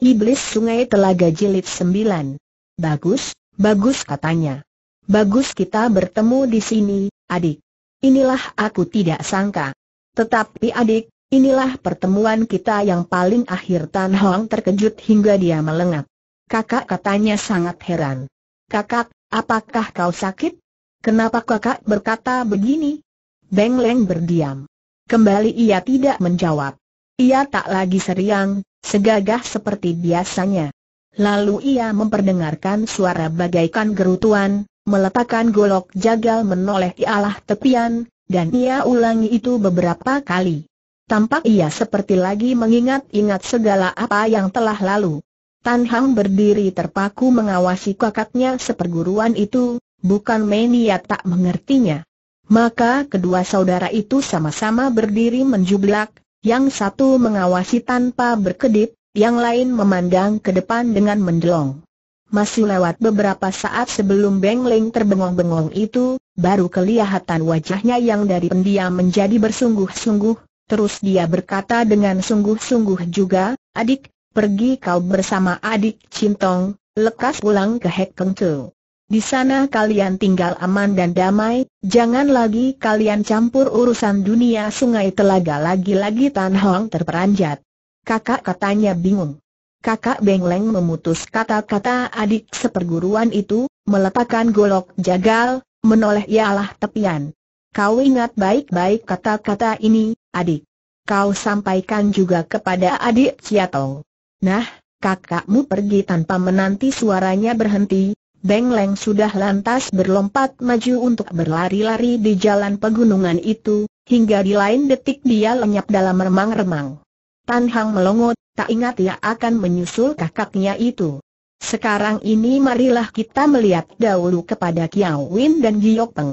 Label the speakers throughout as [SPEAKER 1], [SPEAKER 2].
[SPEAKER 1] Iblis Sungai Telaga Jilid 9. Bagus, bagus katanya. Bagus kita bertemu di sini, adik. Inilah aku tidak sangka. Tetapi adik, inilah pertemuan kita yang paling akhir Tan Hong terkejut hingga dia melengak. Kakak katanya sangat heran. Kakak, apakah kau sakit? Kenapa kakak berkata begini? Beng Leng berdiam. Kembali ia tidak menjawab. Ia tak lagi seriang, segagah seperti biasanya. Lalu ia memperdengarkan suara bagaikan gerutuan, meletakkan golok jagal menoleh di alah tepian, dan ia ulangi itu beberapa kali. Tampak ia seperti lagi mengingat-ingat segala apa yang telah lalu. Tan Hang berdiri terpaku mengawasi kakaknya seperguruan itu, bukan mania tak mengertinya. Maka kedua saudara itu sama-sama berdiri menjublak, yang satu mengawasi tanpa berkedip, yang lain memandang ke depan dengan mendelong. Masih lewat beberapa saat sebelum Beng Leng terbengong-bengong itu, baru kelihatan wajahnya yang dari pendiam menjadi bersungguh-sungguh, terus dia berkata dengan sungguh-sungguh juga, adik, pergi kau bersama adik Cintong, lekas pulang ke Hek Kengcu. Di sana kalian tinggal aman dan damai, jangan lagi kalian campur urusan dunia sungai telaga lagi-lagi Tan Hong terperanjat. Kakak katanya bingung. Kakak Bengleng memutus kata-kata adik seperguruan itu, meletakkan golok jagal, menoleh ialah tepian. Kau ingat baik-baik kata-kata ini, adik. Kau sampaikan juga kepada adik Ciatong. Nah, kakakmu pergi tanpa menanti suaranya berhenti, Beng Leng sudah lantas berlompat maju untuk berlari-lari di jalan pegunungan itu, hingga di lain detik dia lenyap dalam remang-remang. Tan Hang melongot, tak ingat ia akan menyusul kakaknya itu. Sekarang ini marilah kita melihat dahulu kepada Kiao Win dan Giok Peng.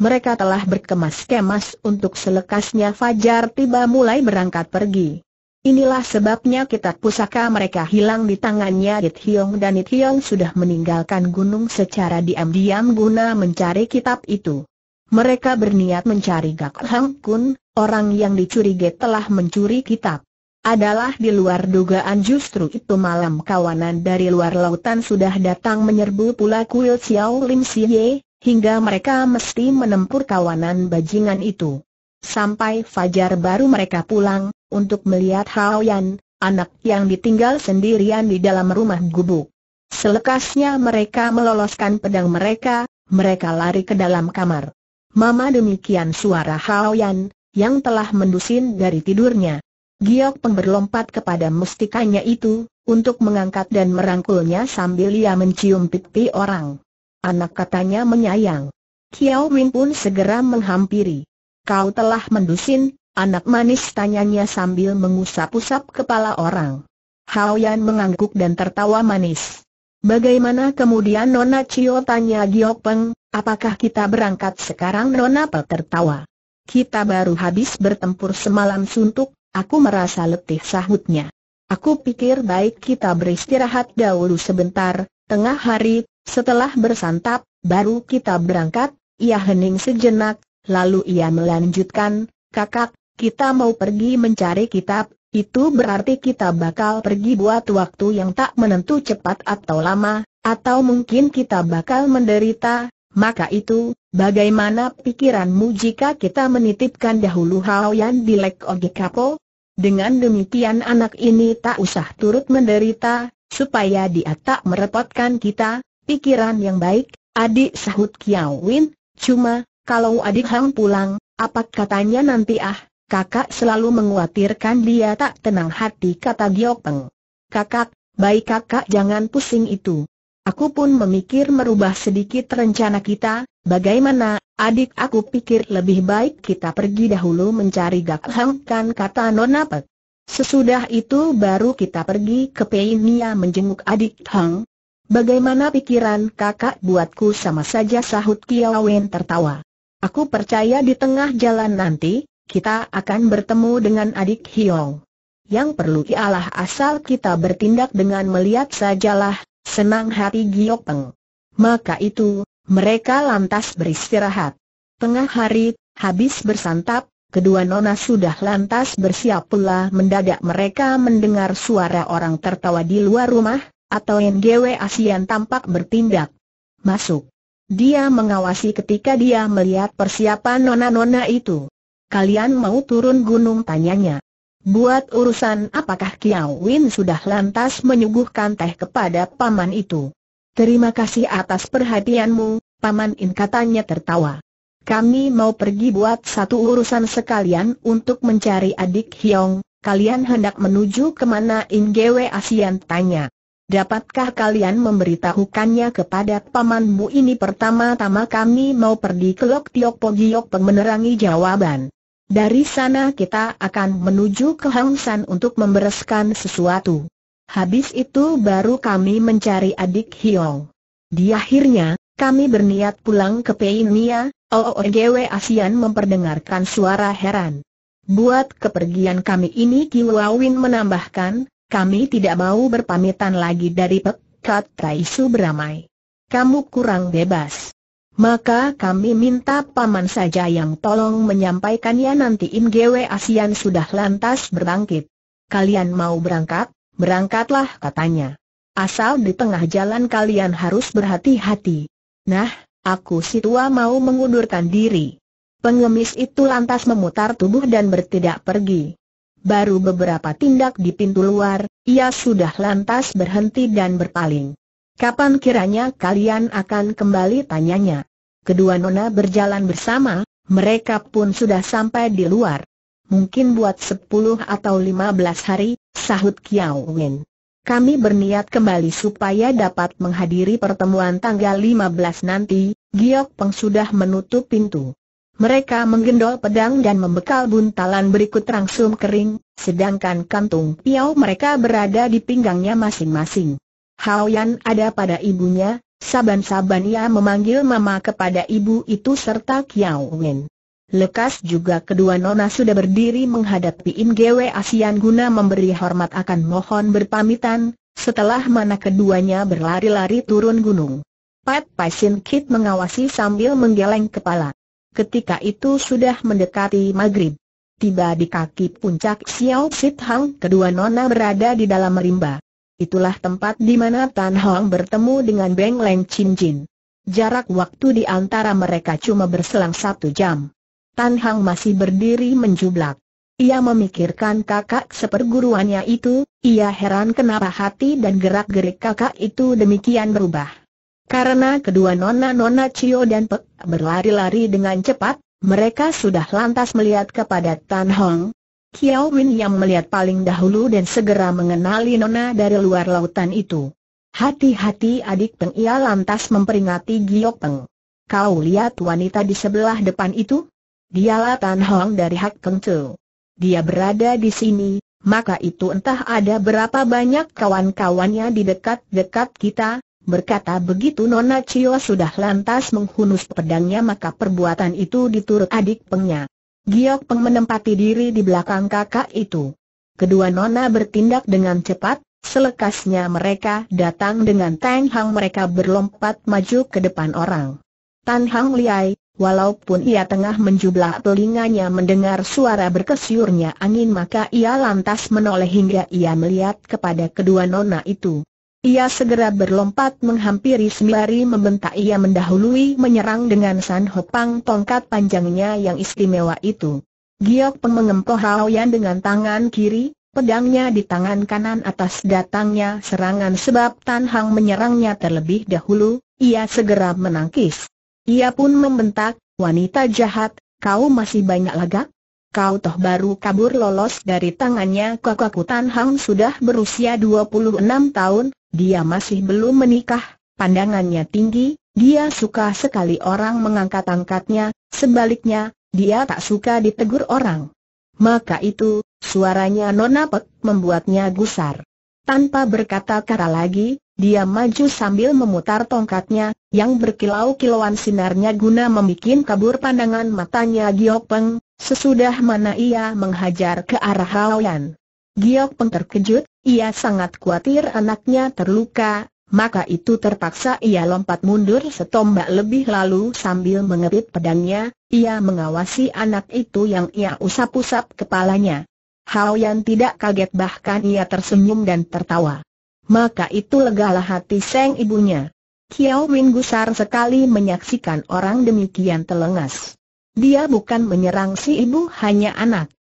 [SPEAKER 1] Mereka telah berkemas-kemas untuk selekasnya Fajar tiba mulai berangkat pergi. Inilah sebabnya kitab pusaka mereka hilang di tangannya It Hiong dan It Hiong sudah meninggalkan gunung secara diam-diam guna mencari kitab itu. Mereka berniat mencari Gak Hang Kun, orang yang dicurigai telah mencuri kitab. Adalah di luar dugaan justru itu malam kawanan dari luar lautan sudah datang menyerbu pula kuil Xiao Lim Siye, hingga mereka mesti menempur kawanan bajingan itu. Sampai Fajar baru mereka pulang, untuk melihat Hao Yan, anak yang ditinggal sendirian di dalam rumah gubuk. Selekasnya mereka meloloskan pedang mereka, mereka lari ke dalam kamar. Mama demikian suara Hao Yan, yang telah mendusin dari tidurnya. Giok Peng berlompat kepada mustikanya itu, untuk mengangkat dan merangkulnya sambil ia mencium pipi orang. Anak katanya menyayang. Kiao Win pun segera menghampiri. Kau telah mendusin, Anak manis tanyanya sambil mengusap-usap kepala orang. Hao Yan mengangguk dan tertawa manis. Bagaimana kemudian Nona Cio tanya Giok Peng, apakah kita berangkat sekarang Nona Pe tertawa. Kita baru habis bertempur semalam suntuk, aku merasa letih sahutnya. Aku pikir baik kita beristirahat dahulu sebentar, tengah hari, setelah bersantap, baru kita berangkat, ia hening sejenak, lalu ia melanjutkan, kakak, kita mau pergi mencari kitab, itu berarti kita bakal pergi buat waktu yang tak menentu cepat atau lama, atau mungkin kita bakal menderita, maka itu, bagaimana pikiranmu jika kita menitipkan dahulu Haoyan di Lek Kapo? Dengan demikian anak ini tak usah turut menderita, supaya dia tak merepotkan kita, pikiran yang baik, adik sahut Kiawin, cuma, kalau adik Hang pulang, apa katanya nanti ah? Kakak selalu menguatirkan dia tak tenang hati kata Giok Kakak, baik kakak jangan pusing itu. Aku pun memikir merubah sedikit rencana kita, bagaimana, adik aku pikir lebih baik kita pergi dahulu mencari Gak Hang Kan kata Nona Pek. Sesudah itu baru kita pergi ke Peinia menjenguk adik Hang. Bagaimana pikiran kakak buatku sama saja sahut Kiawen tertawa. Aku percaya di tengah jalan nanti, kita akan bertemu dengan adik Hiong. Yang perlu ialah asal kita bertindak dengan melihat sajalah, senang hati Giok Peng. Maka itu, mereka lantas beristirahat. Tengah hari, habis bersantap, kedua nona sudah lantas bersiap pula mendadak mereka mendengar suara orang tertawa di luar rumah, atau NGW Asian tampak bertindak. Masuk. Dia mengawasi ketika dia melihat persiapan nona-nona itu. Kalian mau turun gunung tanyanya. Buat urusan apakah Kiao Win sudah lantas menyuguhkan teh kepada paman itu. Terima kasih atas perhatianmu, paman In katanya tertawa. Kami mau pergi buat satu urusan sekalian untuk mencari adik Hyong, kalian hendak menuju kemana In Gwe Asian tanya. Dapatkah kalian memberitahukannya kepada pamanmu ini pertama-tama kami mau pergi ke Lok Tiok Pogiok pemenerangi jawaban. Dari sana kita akan menuju ke Hang untuk membereskan sesuatu. Habis itu baru kami mencari adik Hiong. Di akhirnya, kami berniat pulang ke Peinia, OOGW oh, oh, Asian memperdengarkan suara heran. Buat kepergian kami ini Kiwawin menambahkan, kami tidak mau berpamitan lagi dari Pekat Kaisu beramai. Kamu kurang bebas. Maka kami minta paman saja yang tolong menyampaikannya nanti Im Gwe Asian sudah lantas berbangkit. Kalian mau berangkat? Berangkatlah katanya. Asal di tengah jalan kalian harus berhati-hati. Nah, aku si tua mau mengundurkan diri. Pengemis itu lantas memutar tubuh dan bertidak pergi. Baru beberapa tindak di pintu luar, ia sudah lantas berhenti dan berpaling. Kapan kiranya kalian akan kembali tanyanya? Kedua nona berjalan bersama, mereka pun sudah sampai di luar. Mungkin buat 10 atau 15 hari, sahut Kiao Wen. Kami berniat kembali supaya dapat menghadiri pertemuan tanggal 15 nanti, Giok Peng sudah menutup pintu. Mereka menggendol pedang dan membekal buntalan berikut rangsum kering, sedangkan kantung piau mereka berada di pinggangnya masing-masing. Hao Yan ada pada ibunya, saban-saban ia memanggil mama kepada ibu itu serta Kiao Wen. Lekas juga kedua nona sudah berdiri menghadapi Im Gwe Asian guna memberi hormat akan mohon berpamitan, setelah mana keduanya berlari-lari turun gunung. Pat Sin Kit mengawasi sambil menggeleng kepala. Ketika itu sudah mendekati maghrib. Tiba di kaki puncak Xiao Sit Hang kedua nona berada di dalam rimba itulah tempat di mana Tan Hong bertemu dengan Beng Leng Chin Jin. Jarak waktu di antara mereka cuma berselang satu jam. Tan Hong masih berdiri menjublak. Ia memikirkan kakak seperguruannya itu, ia heran kenapa hati dan gerak-gerik kakak itu demikian berubah. Karena kedua nona-nona Cio dan Pek berlari-lari dengan cepat, mereka sudah lantas melihat kepada Tan Hong, Kiao Win yang melihat paling dahulu dan segera mengenali nona dari luar lautan itu. Hati-hati adik Peng ia lantas memperingati Giok Peng. Kau lihat wanita di sebelah depan itu? Dialah Tan Hong dari Hak Keng Dia berada di sini, maka itu entah ada berapa banyak kawan-kawannya di dekat-dekat kita, berkata begitu Nona Cio sudah lantas menghunus pedangnya maka perbuatan itu diturut adik Pengnya. Giok Peng menempati diri di belakang kakak itu. Kedua nona bertindak dengan cepat, selekasnya mereka datang dengan Tang Hang mereka berlompat maju ke depan orang. Tan Hang Liai, walaupun ia tengah menjublah telinganya mendengar suara berkesyurnya angin maka ia lantas menoleh hingga ia melihat kepada kedua nona itu. Ia segera berlompat menghampiri sembari membentak ia mendahului menyerang dengan San Hopang tongkat panjangnya yang istimewa itu. Giok Peng mengempoh Yan dengan tangan kiri, pedangnya di tangan kanan atas datangnya serangan sebab Tan Hang menyerangnya terlebih dahulu, ia segera menangkis. Ia pun membentak, wanita jahat, kau masih banyak lagak? Kau toh baru kabur lolos dari tangannya kakakku Tan Hang sudah berusia 26 tahun, dia masih belum menikah, pandangannya tinggi, dia suka sekali orang mengangkat-angkatnya, sebaliknya, dia tak suka ditegur orang. Maka itu, suaranya Nona Pek membuatnya gusar. Tanpa berkata kata lagi, dia maju sambil memutar tongkatnya, yang berkilau-kilauan sinarnya guna membuat kabur pandangan matanya Giopeng, sesudah mana ia menghajar ke arah Haoyan. Giok Peng terkejut, ia sangat khawatir anaknya terluka, maka itu terpaksa ia lompat mundur setombak lebih lalu sambil mengepit pedangnya, ia mengawasi anak itu yang ia usap-usap kepalanya. Hao Yan tidak kaget bahkan ia tersenyum dan tertawa. Maka itu legalah hati seng ibunya. Kiao Min gusar sekali menyaksikan orang demikian telengas. Dia bukan menyerang si ibu hanya anak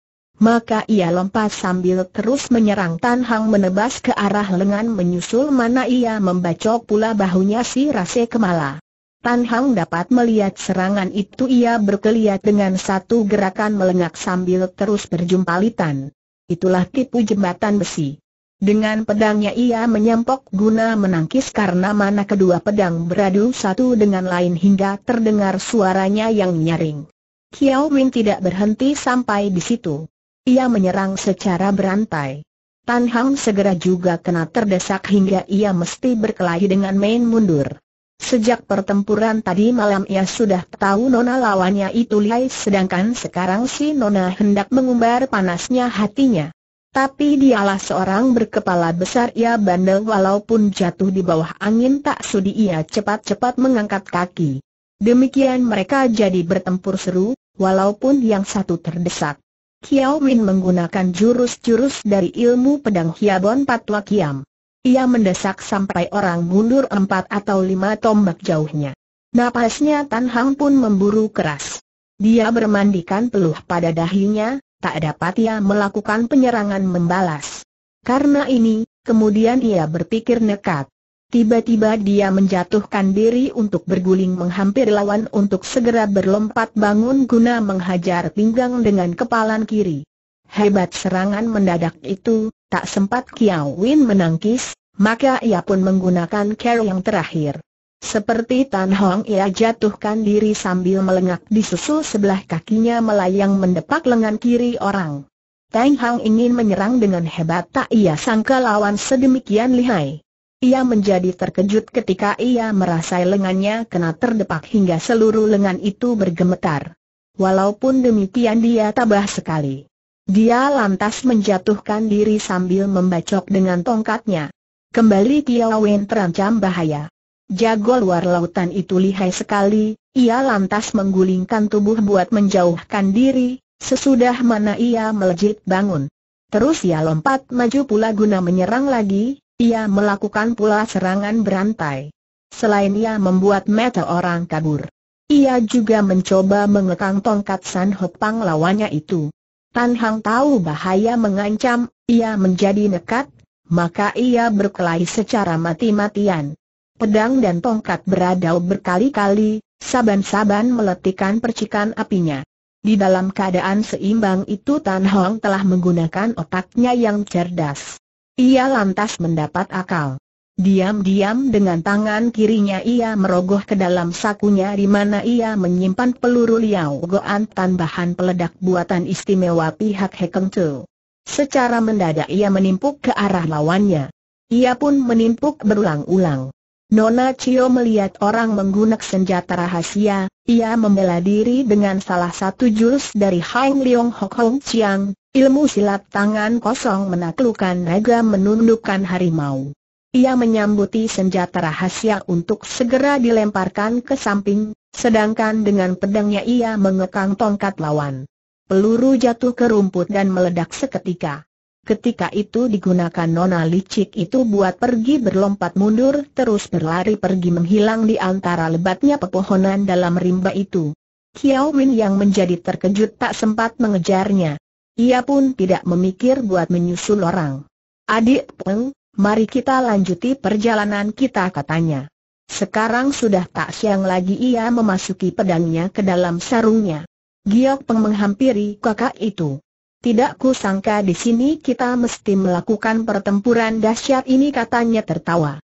[SPEAKER 1] maka ia lompat sambil terus menyerang Tan Hang menebas ke arah lengan menyusul mana ia membacok pula bahunya si Rase Kemala. Tan Hang dapat melihat serangan itu ia berkeliat dengan satu gerakan melengak sambil terus berjumpalitan. Itulah tipu jembatan besi. Dengan pedangnya ia menyempok guna menangkis karena mana kedua pedang beradu satu dengan lain hingga terdengar suaranya yang nyaring. Kiao Min tidak berhenti sampai di situ. Ia menyerang secara berantai. Tan Hang segera juga kena terdesak hingga ia mesti berkelahi dengan main mundur. Sejak pertempuran tadi malam ia sudah tahu Nona lawannya itu Lai sedangkan sekarang si Nona hendak mengumbar panasnya hatinya. Tapi dialah seorang berkepala besar ia bandel walaupun jatuh di bawah angin tak sudi ia cepat-cepat mengangkat kaki. Demikian mereka jadi bertempur seru, walaupun yang satu terdesak. Kiao Win menggunakan jurus-jurus dari ilmu pedang Hiabon Patla Kiam. Ia mendesak sampai orang mundur empat atau lima tombak jauhnya. Napasnya Tan Hang pun memburu keras. Dia bermandikan peluh pada dahinya, tak dapat ia melakukan penyerangan membalas. Karena ini, kemudian ia berpikir nekat. Tiba-tiba dia menjatuhkan diri untuk berguling menghampiri lawan untuk segera berlompat bangun guna menghajar pinggang dengan kepalan kiri. Hebat serangan mendadak itu, tak sempat Kiao Win menangkis, maka ia pun menggunakan care yang terakhir. Seperti Tan Hong ia jatuhkan diri sambil melengak di disusul sebelah kakinya melayang mendepak lengan kiri orang. Tang Hong ingin menyerang dengan hebat tak ia sangka lawan sedemikian lihai. Ia menjadi terkejut ketika ia merasai lengannya kena terdepak hingga seluruh lengan itu bergemetar. Walaupun demikian dia tabah sekali. Dia lantas menjatuhkan diri sambil membacok dengan tongkatnya. Kembali Tiao Wen terancam bahaya. Jago luar lautan itu lihai sekali, ia lantas menggulingkan tubuh buat menjauhkan diri, sesudah mana ia melejit bangun. Terus ia lompat maju pula guna menyerang lagi, ia melakukan pula serangan berantai. Selain ia membuat mata orang kabur. Ia juga mencoba mengekang tongkat San Ho Pang lawannya itu. Tan Hang tahu bahaya mengancam, ia menjadi nekat, maka ia berkelahi secara mati-matian. Pedang dan tongkat beradau berkali-kali, saban-saban meletikkan percikan apinya. Di dalam keadaan seimbang itu Tan Hong telah menggunakan otaknya yang cerdas. Ia lantas mendapat akal. Diam-diam dengan tangan kirinya ia merogoh ke dalam sakunya di mana ia menyimpan peluru liau goan tambahan peledak buatan istimewa pihak Hekeng Chu. Secara mendadak ia menimpuk ke arah lawannya. Ia pun menimpuk berulang-ulang. Nona Cio melihat orang menggunakan senjata rahasia, ia membela diri dengan salah satu jurus dari Hang Leong Hok Hong Chiang, Ilmu silat tangan kosong menaklukkan naga menundukkan harimau. Ia menyambuti senjata rahasia untuk segera dilemparkan ke samping, sedangkan dengan pedangnya ia mengekang tongkat lawan. Peluru jatuh ke rumput dan meledak seketika. Ketika itu digunakan nona licik itu buat pergi berlompat mundur terus berlari pergi menghilang di antara lebatnya pepohonan dalam rimba itu. Kiao Win yang menjadi terkejut tak sempat mengejarnya. Ia pun tidak memikir buat menyusul orang. Adik Peng, mari kita lanjuti perjalanan kita katanya. Sekarang sudah tak siang lagi ia memasuki pedangnya ke dalam sarungnya. Giok Peng menghampiri kakak itu. Tidak kusangka di sini kita mesti melakukan pertempuran dahsyat ini katanya tertawa.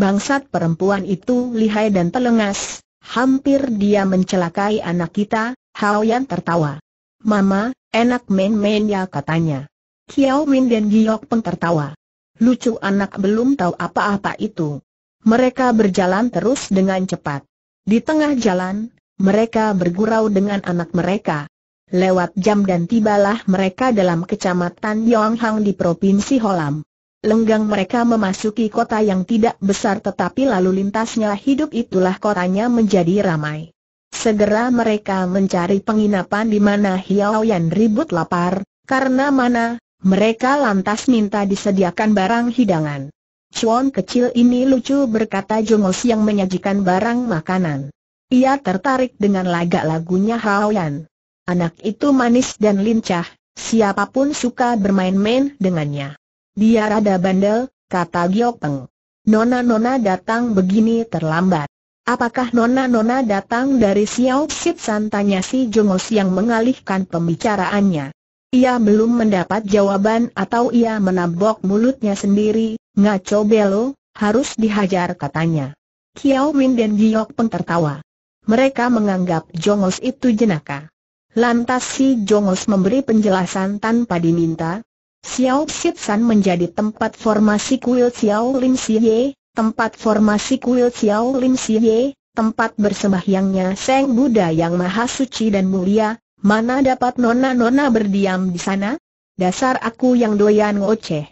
[SPEAKER 1] Bangsat perempuan itu lihai dan telengas, hampir dia mencelakai anak kita, Hao Yan tertawa. Mama, Enak main-main ya katanya. Kiao Min dan Giok Peng tertawa. Lucu anak belum tahu apa-apa itu. Mereka berjalan terus dengan cepat. Di tengah jalan, mereka bergurau dengan anak mereka. Lewat jam dan tibalah mereka dalam kecamatan Yonghang di Provinsi Holam. Lenggang mereka memasuki kota yang tidak besar tetapi lalu lintasnya hidup itulah kotanya menjadi ramai. Segera mereka mencari penginapan di mana Hiao Yan ribut lapar, karena mana, mereka lantas minta disediakan barang hidangan. Chuan kecil ini lucu berkata Jongos yang menyajikan barang makanan. Ia tertarik dengan lagak lagunya Hiao Yan. Anak itu manis dan lincah, siapapun suka bermain-main dengannya. Dia rada bandel, kata Giopeng. Nona-nona datang begini terlambat. Apakah nona-nona datang dari Xiao San? Tanya si Jongos yang mengalihkan pembicaraannya. Ia belum mendapat jawaban atau ia menabok mulutnya sendiri, ngaco belo, harus dihajar katanya. Xiao Min dan Giok pun tertawa. Mereka menganggap Jongos itu jenaka. Lantas si Jongos memberi penjelasan tanpa diminta, Xiao Sit menjadi tempat formasi kuil Xiao Lim Siye? tempat formasi kuil Xiao Lim Siye, tempat bersembahyangnya Seng Buddha yang maha suci dan mulia, mana dapat nona-nona berdiam di sana? Dasar aku yang doyan ngoceh.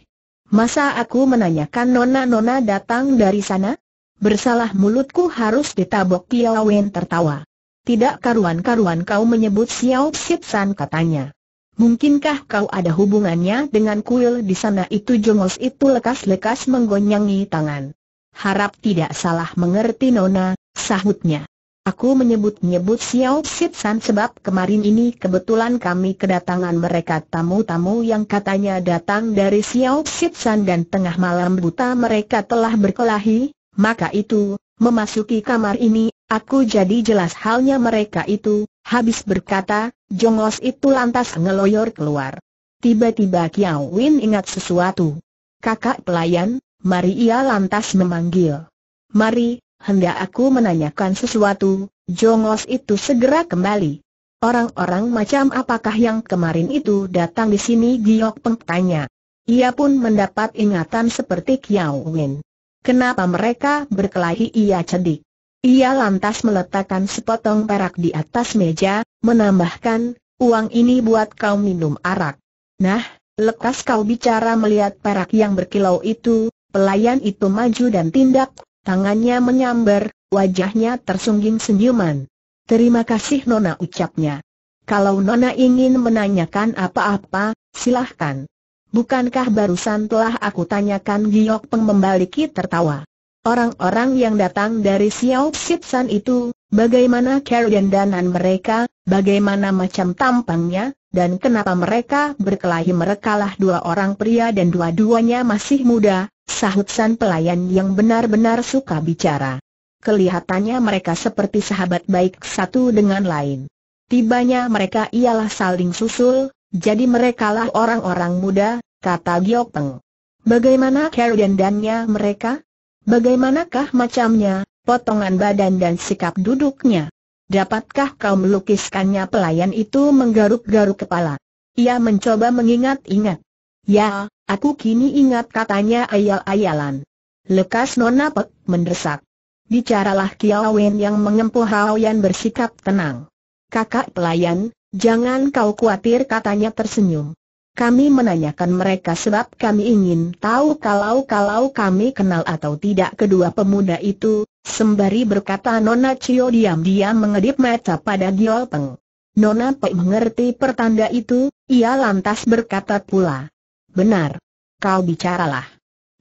[SPEAKER 1] Masa aku menanyakan nona-nona datang dari sana? Bersalah mulutku harus ditabok Tiao Wen tertawa. Tidak karuan-karuan kau menyebut Xiao Sip San katanya. Mungkinkah kau ada hubungannya dengan kuil di sana itu jongos itu lekas-lekas menggonyangi tangan harap tidak salah mengerti Nona, sahutnya. Aku menyebut-nyebut Xiao Sit sebab kemarin ini kebetulan kami kedatangan mereka tamu-tamu yang katanya datang dari Xiao Sit dan tengah malam buta mereka telah berkelahi, maka itu, memasuki kamar ini, aku jadi jelas halnya mereka itu, habis berkata, jongos itu lantas ngeloyor keluar. Tiba-tiba Kiao Win ingat sesuatu. Kakak pelayan, mari ia lantas memanggil. Mari, hendak aku menanyakan sesuatu, Jongos itu segera kembali. Orang-orang macam apakah yang kemarin itu datang di sini Giok bertanya. Ia pun mendapat ingatan seperti Kiao Win. Kenapa mereka berkelahi ia cedik. Ia lantas meletakkan sepotong perak di atas meja, menambahkan, uang ini buat kau minum arak. Nah, lekas kau bicara melihat perak yang berkilau itu, Pelayan itu maju dan tindak, tangannya menyambar, wajahnya tersungging senyuman. Terima kasih Nona ucapnya. Kalau Nona ingin menanyakan apa-apa, silahkan. Bukankah barusan telah aku tanyakan Giok Peng membaliki tertawa. Orang-orang yang datang dari Xiao Sipsan itu, bagaimana dan danan mereka, bagaimana macam tampangnya, dan kenapa mereka berkelahi merekalah dua orang pria dan dua-duanya masih muda, Sahut San pelayan yang benar-benar suka bicara. Kelihatannya mereka seperti sahabat baik satu dengan lain. Tibanya mereka ialah saling susul, jadi merekalah orang-orang muda, kata Giok Teng. Bagaimana dan dannya mereka? Bagaimanakah macamnya, potongan badan dan sikap duduknya? Dapatkah kau melukiskannya pelayan itu menggaruk-garuk kepala? Ia mencoba mengingat-ingat. Ya, Aku kini ingat katanya ayal-ayalan. Lekas Nona Pek mendesak. Bicaralah Kiawen yang mengempuh Haoyan bersikap tenang. Kakak pelayan, jangan kau khawatir katanya tersenyum. Kami menanyakan mereka sebab kami ingin tahu kalau-kalau kami kenal atau tidak kedua pemuda itu, sembari berkata Nona Cio diam-diam mengedip mata pada Giol Peng. Nona Pek mengerti pertanda itu, ia lantas berkata pula. Benar. Kau bicaralah.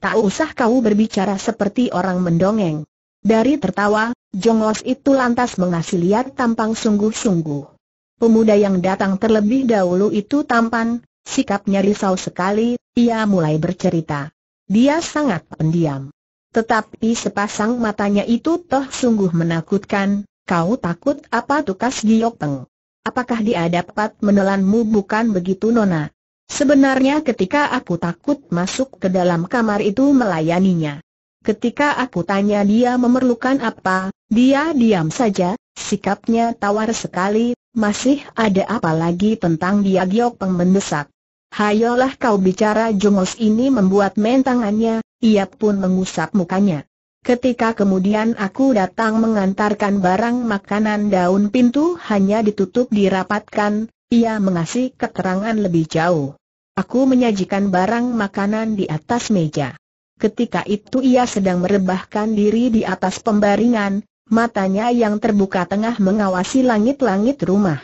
[SPEAKER 1] Tak usah kau berbicara seperti orang mendongeng. Dari tertawa, Jongos itu lantas mengasih lihat tampang sungguh-sungguh. Pemuda yang datang terlebih dahulu itu tampan, sikapnya risau sekali, ia mulai bercerita. Dia sangat pendiam. Tetapi sepasang matanya itu toh sungguh menakutkan, kau takut apa tukas Giok Peng? Apakah dia dapat menelanmu bukan begitu Nona? Sebenarnya ketika aku takut masuk ke dalam kamar itu melayaninya. Ketika aku tanya dia memerlukan apa, dia diam saja, sikapnya tawar sekali, masih ada apa lagi tentang dia giok pengmendesak. Hayolah kau bicara jongos ini membuat mentangannya, ia pun mengusap mukanya. Ketika kemudian aku datang mengantarkan barang makanan daun pintu hanya ditutup dirapatkan, ia mengasih keterangan lebih jauh. Aku menyajikan barang makanan di atas meja. Ketika itu ia sedang merebahkan diri di atas pembaringan, matanya yang terbuka tengah mengawasi langit-langit rumah.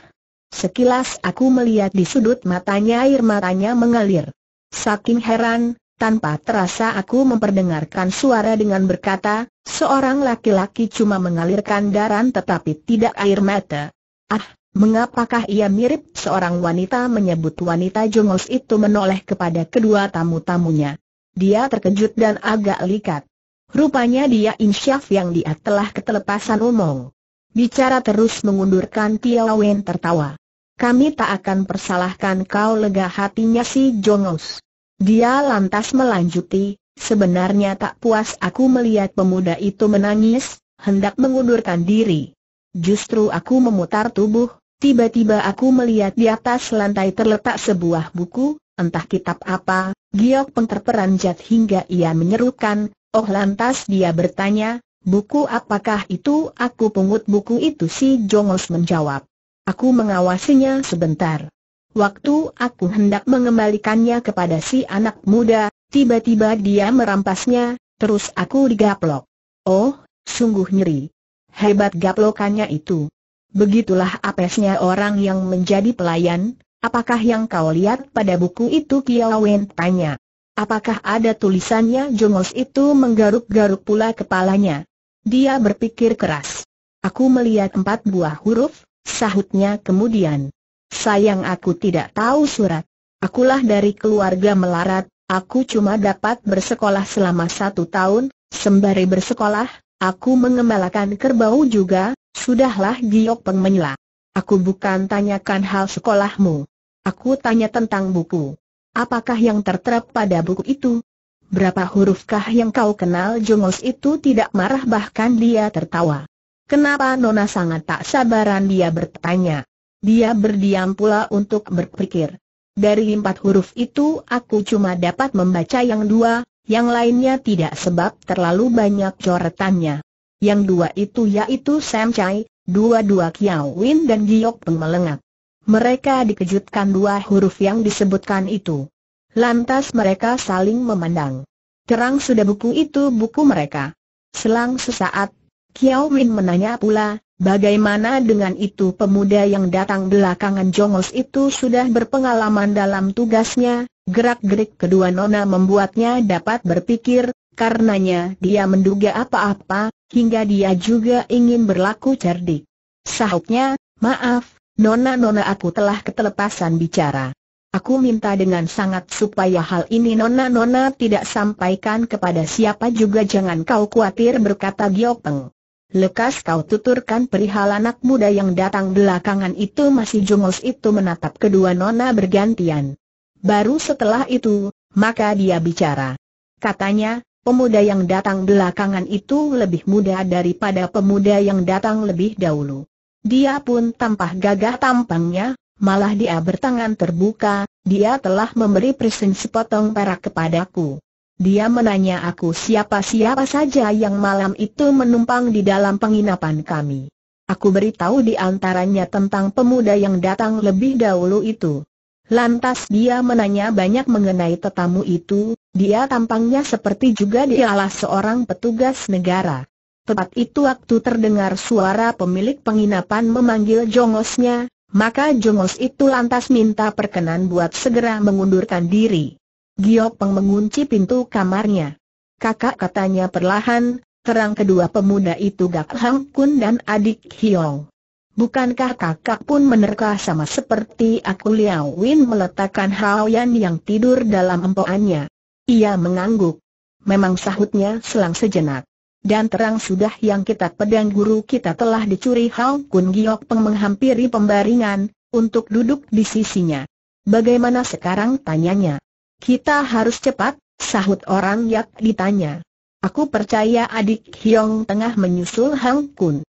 [SPEAKER 1] Sekilas aku melihat di sudut matanya air matanya mengalir. Saking heran, tanpa terasa aku memperdengarkan suara dengan berkata, seorang laki-laki cuma mengalirkan darah tetapi tidak air mata. Ah, Mengapakah ia mirip seorang wanita menyebut wanita jongos itu menoleh kepada kedua tamu-tamunya. Dia terkejut dan agak likat. Rupanya dia insyaf yang dia telah ketelepasan omong. Bicara terus mengundurkan Tiao Wen tertawa. Kami tak akan persalahkan kau lega hatinya si jongos. Dia lantas melanjuti, sebenarnya tak puas aku melihat pemuda itu menangis, hendak mengundurkan diri. Justru aku memutar tubuh, Tiba-tiba aku melihat di atas lantai terletak sebuah buku, entah kitab apa, Giok Peng terperanjat hingga ia menyerukan, oh lantas dia bertanya, buku apakah itu? Aku pungut buku itu si Jongos menjawab. Aku mengawasinya sebentar. Waktu aku hendak mengembalikannya kepada si anak muda, tiba-tiba dia merampasnya, terus aku digaplok. Oh, sungguh nyeri. Hebat gaplokannya itu. Begitulah apesnya orang yang menjadi pelayan, apakah yang kau lihat pada buku itu Kiawen tanya. Apakah ada tulisannya Jongos itu menggaruk-garuk pula kepalanya. Dia berpikir keras. Aku melihat empat buah huruf, sahutnya kemudian. Sayang aku tidak tahu surat. Akulah dari keluarga melarat, aku cuma dapat bersekolah selama satu tahun, sembari bersekolah, Aku mengembalakan kerbau juga, sudahlah giok Peng Aku bukan tanyakan hal sekolahmu. Aku tanya tentang buku. Apakah yang tertera pada buku itu? Berapa hurufkah yang kau kenal Jongos itu tidak marah bahkan dia tertawa. Kenapa Nona sangat tak sabaran dia bertanya. Dia berdiam pula untuk berpikir. Dari empat huruf itu aku cuma dapat membaca yang dua, yang lainnya tidak sebab terlalu banyak coretannya. Yang dua itu yaitu Sam Chai, dua-dua Kiao Win dan Giok Peng melengak. Mereka dikejutkan dua huruf yang disebutkan itu. Lantas mereka saling memandang. Terang sudah buku itu buku mereka. Selang sesaat, Kiao Win menanya pula, bagaimana dengan itu pemuda yang datang belakangan jongos itu sudah berpengalaman dalam tugasnya, Gerak-gerik kedua nona membuatnya dapat berpikir, karenanya dia menduga apa-apa, hingga dia juga ingin berlaku cerdik. Sahutnya, maaf, nona-nona aku telah ketelepasan bicara. Aku minta dengan sangat supaya hal ini nona-nona tidak sampaikan kepada siapa juga jangan kau khawatir berkata Giopeng. Lekas kau tuturkan perihal anak muda yang datang belakangan itu masih jongos itu menatap kedua nona bergantian. Baru setelah itu, maka dia bicara. Katanya, pemuda yang datang belakangan itu lebih muda daripada pemuda yang datang lebih dahulu. Dia pun tampak gagah tampangnya, malah dia bertangan terbuka, dia telah memberi presen sepotong perak kepadaku. Dia menanya aku siapa-siapa saja yang malam itu menumpang di dalam penginapan kami. Aku beritahu di antaranya tentang pemuda yang datang lebih dahulu itu. Lantas dia menanya banyak mengenai tetamu itu, dia tampangnya seperti juga dialah seorang petugas negara. Tepat itu waktu terdengar suara pemilik penginapan memanggil jongosnya, maka jongos itu lantas minta perkenan buat segera mengundurkan diri. Peng mengunci pintu kamarnya. Kakak katanya perlahan, terang kedua pemuda itu Gak Hang Kun dan adik Hiong. Bukankah kakak pun menerka sama seperti aku Liao Win meletakkan Hao Yan yang tidur dalam empoannya? Ia mengangguk. Memang sahutnya selang sejenak. Dan terang sudah yang kita pedang guru kita telah dicuri Hao Kun Giok Peng menghampiri pembaringan, untuk duduk di sisinya. Bagaimana sekarang tanyanya? Kita harus cepat, sahut orang yak ditanya. Aku percaya adik Hyong tengah menyusul Hang Kun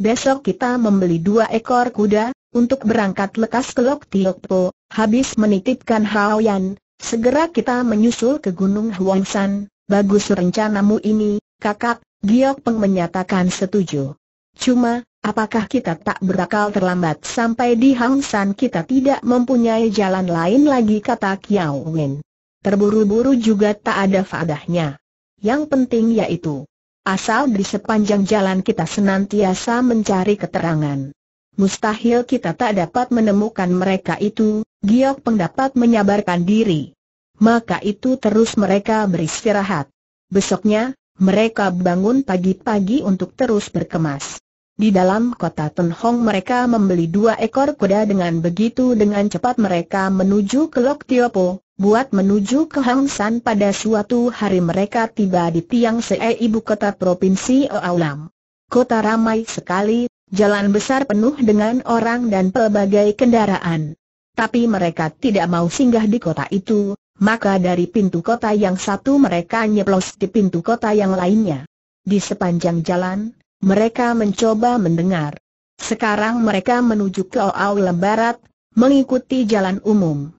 [SPEAKER 1] besok kita membeli dua ekor kuda, untuk berangkat lekas ke Lok Po, habis menitipkan Hao Yan, segera kita menyusul ke Gunung Huangsan, bagus rencanamu ini, kakak, Giok Peng menyatakan setuju. Cuma, apakah kita tak berakal terlambat sampai di San kita tidak mempunyai jalan lain lagi kata Kiao Wen. Terburu-buru juga tak ada faedahnya. Yang penting yaitu, Asal di sepanjang jalan kita senantiasa mencari keterangan. Mustahil kita tak dapat menemukan mereka itu, Giok pendapat menyabarkan diri. Maka itu terus mereka beristirahat. Besoknya, mereka bangun pagi-pagi untuk terus berkemas. Di dalam kota Tenhong mereka membeli dua ekor kuda dengan begitu dengan cepat mereka menuju ke Lok Tiopo, buat menuju ke Hang San pada suatu hari mereka tiba di Tiang Se ibu kota Provinsi Oaulam. Kota ramai sekali, jalan besar penuh dengan orang dan pelbagai kendaraan. Tapi mereka tidak mau singgah di kota itu, maka dari pintu kota yang satu mereka nyeplos di pintu kota yang lainnya. Di sepanjang jalan, mereka mencoba mendengar. Sekarang mereka menuju ke Oaulam Barat, mengikuti jalan umum.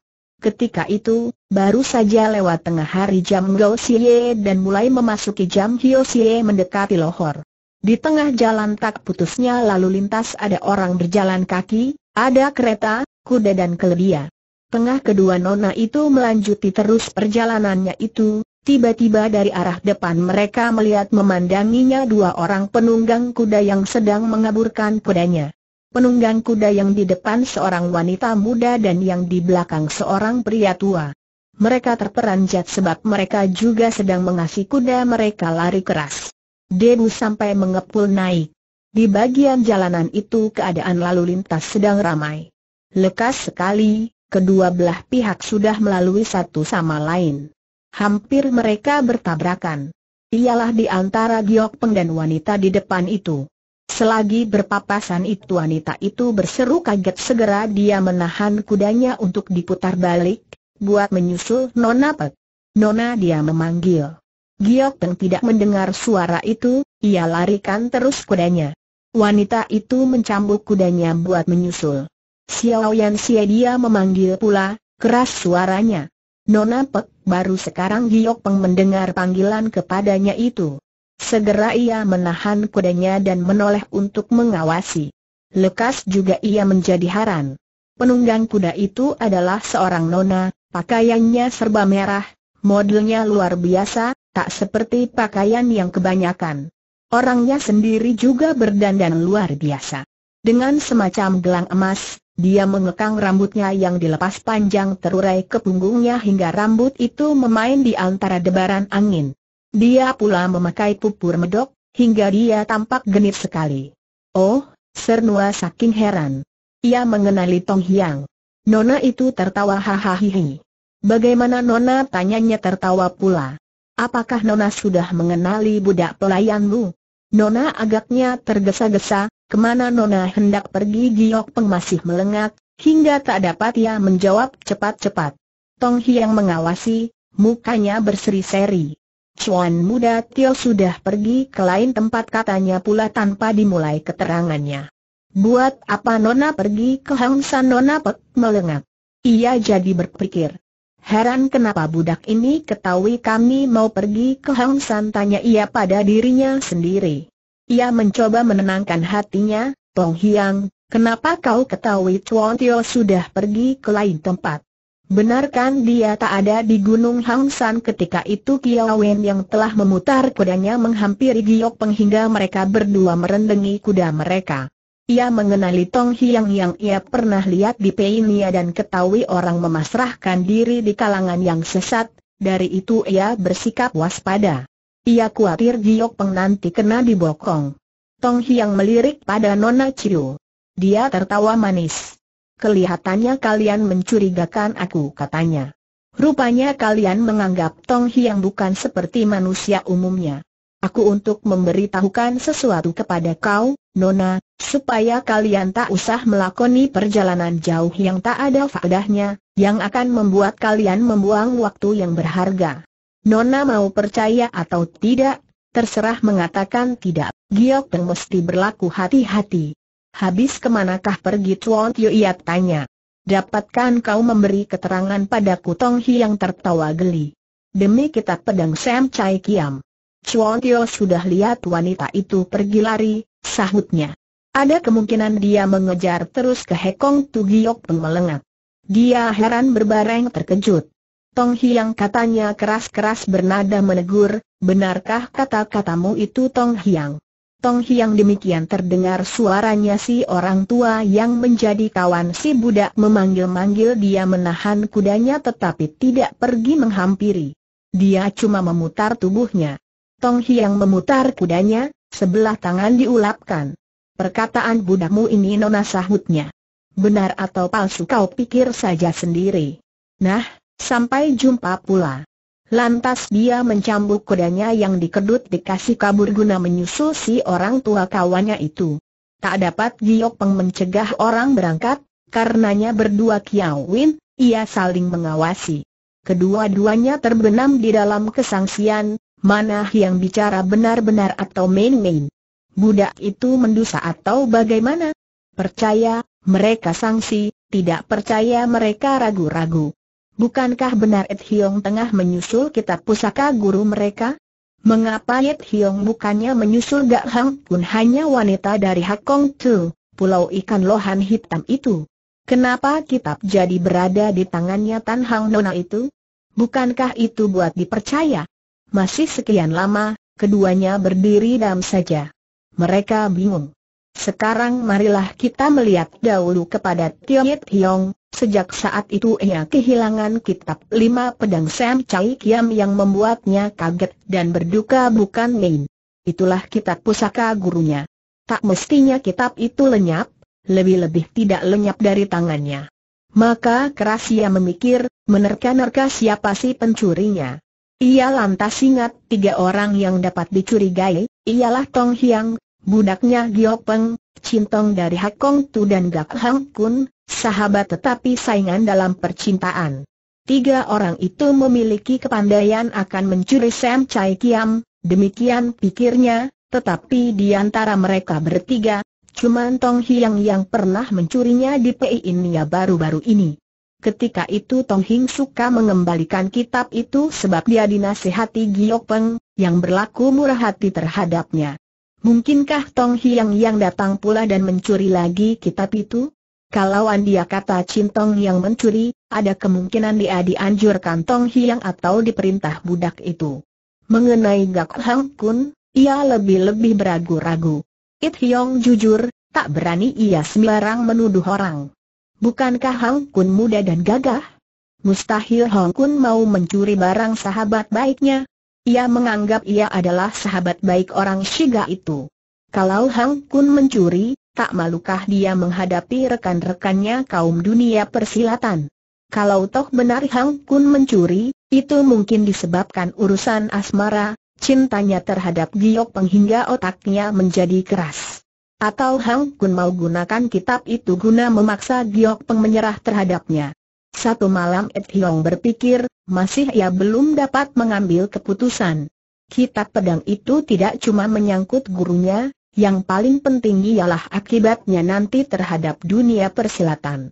[SPEAKER 1] Ketika itu, baru saja lewat tengah hari jam Gosie dan mulai memasuki jam Hiosie mendekati Lohor. Di tengah jalan tak putusnya lalu lintas ada orang berjalan kaki, ada kereta, kuda dan keledia. Tengah kedua nona itu melanjuti terus perjalanannya itu, tiba-tiba dari arah depan mereka melihat memandanginya dua orang penunggang kuda yang sedang mengaburkan kudanya penunggang kuda yang di depan seorang wanita muda dan yang di belakang seorang pria tua. Mereka terperanjat sebab mereka juga sedang mengasih kuda mereka lari keras. Debu sampai mengepul naik. Di bagian jalanan itu keadaan lalu lintas sedang ramai. Lekas sekali, kedua belah pihak sudah melalui satu sama lain. Hampir mereka bertabrakan. Ialah di antara Giok Peng dan wanita di depan itu. Selagi berpapasan itu wanita itu berseru kaget segera dia menahan kudanya untuk diputar balik, buat menyusul Nona Pek. Nona dia memanggil. Giok Peng tidak mendengar suara itu, ia larikan terus kudanya. Wanita itu mencambuk kudanya buat menyusul. Xiao Yan Xie dia memanggil pula, keras suaranya. Nona Pek, baru sekarang Giok Peng mendengar panggilan kepadanya itu. Segera ia menahan kudanya dan menoleh untuk mengawasi. Lekas juga ia menjadi haran. Penunggang kuda itu adalah seorang nona, pakaiannya serba merah, modelnya luar biasa, tak seperti pakaian yang kebanyakan. Orangnya sendiri juga berdandan luar biasa. Dengan semacam gelang emas, dia mengekang rambutnya yang dilepas panjang terurai ke punggungnya hingga rambut itu memain di antara debaran angin. Dia pula memakai pupur medok, hingga dia tampak genit sekali. Oh, Sernua saking heran. Ia mengenali Tong Hiang. Nona itu tertawa hahaha. Bagaimana Nona tanyanya tertawa pula. Apakah Nona sudah mengenali budak pelayanmu? Nona agaknya tergesa-gesa, kemana Nona hendak pergi Giok Peng masih melengak, hingga tak dapat ia menjawab cepat-cepat. Tong Hiang mengawasi, mukanya berseri-seri. Cuan muda Tio sudah pergi ke lain tempat katanya pula tanpa dimulai keterangannya. Buat apa Nona pergi ke Hang San Nona Pek melengak. Ia jadi berpikir. Heran kenapa budak ini ketahui kami mau pergi ke Hang San tanya ia pada dirinya sendiri. Ia mencoba menenangkan hatinya, Tong Hiang, kenapa kau ketahui Cuan Tio sudah pergi ke lain tempat? Benarkan dia tak ada di Gunung Hangsan ketika itu Kiao Wen yang telah memutar kudanya menghampiri Giok Peng hingga mereka berdua merendengi kuda mereka. Ia mengenali Tong Hiang yang ia pernah lihat di Peinia dan ketahui orang memasrahkan diri di kalangan yang sesat, dari itu ia bersikap waspada. Ia khawatir Giok Peng nanti kena dibokong. Tong Hiang melirik pada Nona Chiu. Dia tertawa manis kelihatannya kalian mencurigakan aku katanya. Rupanya kalian menganggap Tong Hiang bukan seperti manusia umumnya. Aku untuk memberitahukan sesuatu kepada kau, Nona, supaya kalian tak usah melakoni perjalanan jauh yang tak ada faedahnya, yang akan membuat kalian membuang waktu yang berharga. Nona mau percaya atau tidak, terserah mengatakan tidak, Giok Teng mesti berlaku hati-hati. Habis kemanakah pergi Tuan Tio Ia tanya. Dapatkan kau memberi keterangan padaku Tong Hiang tertawa geli. Demi kitab pedang Sam Chai Kiam. Chuan Tio sudah lihat wanita itu pergi lari, sahutnya. Ada kemungkinan dia mengejar terus ke Hekong Tugiok pengelengat. Dia heran berbareng terkejut. Tong Hiang katanya keras-keras bernada menegur, benarkah kata-katamu itu Tong Hiang? Tong Hiang demikian terdengar suaranya si orang tua yang menjadi kawan si budak memanggil-manggil dia menahan kudanya tetapi tidak pergi menghampiri. Dia cuma memutar tubuhnya. Tong Hiang memutar kudanya, sebelah tangan diulapkan. Perkataan budakmu ini nona sahutnya. Benar atau palsu kau pikir saja sendiri. Nah, sampai jumpa pula. Lantas dia mencambuk kudanya yang dikedut dikasih kabur guna menyusul si orang tua kawannya itu. Tak dapat Giok Peng mencegah orang berangkat, karenanya berdua Kiao Win, ia saling mengawasi. Kedua-duanya terbenam di dalam kesangsian, mana yang bicara benar-benar atau main-main. Budak itu mendusa atau bagaimana? Percaya, mereka sangsi, tidak percaya mereka ragu-ragu. Bukankah benar Ed Hiong tengah menyusul kitab pusaka guru mereka? Mengapa Ed Hiong bukannya menyusul Gak Hang pun hanya wanita dari Hakong Tu, pulau ikan lohan hitam itu? Kenapa kitab jadi berada di tangannya Tan Hang Nona itu? Bukankah itu buat dipercaya? Masih sekian lama, keduanya berdiri dam saja. Mereka bingung. Sekarang marilah kita melihat dahulu kepada Tiong Yit Hiong, Sejak saat itu ia kehilangan kitab lima pedang Sam Chai Kiam yang membuatnya kaget dan berduka bukan main. Itulah kitab pusaka gurunya. Tak mestinya kitab itu lenyap, lebih-lebih tidak lenyap dari tangannya. Maka keras ia memikir, menerka-nerka siapa sih pencurinya. Ia lantas ingat tiga orang yang dapat dicurigai, ialah Tong Hiang, budaknya Giopeng, Cintong dari Hakong Tu dan Gak Hang Kun, sahabat tetapi saingan dalam percintaan. Tiga orang itu memiliki kepandaian akan mencuri Sam Chai Kiam, demikian pikirnya, tetapi di antara mereka bertiga, cuma Tong Hiang yang pernah mencurinya di PI ya baru-baru ini. Ketika itu Tong Hing suka mengembalikan kitab itu sebab dia dinasihati Giyok Peng, yang berlaku murah hati terhadapnya. Mungkinkah Tong Hiang yang datang pula dan mencuri lagi kitab itu? Kalau andia kata Cintong yang mencuri, ada kemungkinan dia dianjurkan Tong Hiang atau diperintah budak itu. Mengenai Gak Hang Kun, ia lebih-lebih beragu-ragu. It Hiong jujur, tak berani ia sembarang menuduh orang. Bukankah Hang Kun muda dan gagah? Mustahil Hang Kun mau mencuri barang sahabat baiknya. Ia menganggap ia adalah sahabat baik orang Shiga itu. Kalau Hang Kun mencuri, tak malukah dia menghadapi rekan-rekannya kaum dunia persilatan. Kalau toh benar Hang Kun mencuri, itu mungkin disebabkan urusan asmara, cintanya terhadap giok hingga otaknya menjadi keras. Atau Hang Kun mau gunakan kitab itu guna memaksa giok peng menyerah terhadapnya. Satu malam Ed Hiong berpikir, masih ia belum dapat mengambil keputusan. Kitab pedang itu tidak cuma menyangkut gurunya, yang paling penting ialah akibatnya nanti terhadap dunia persilatan.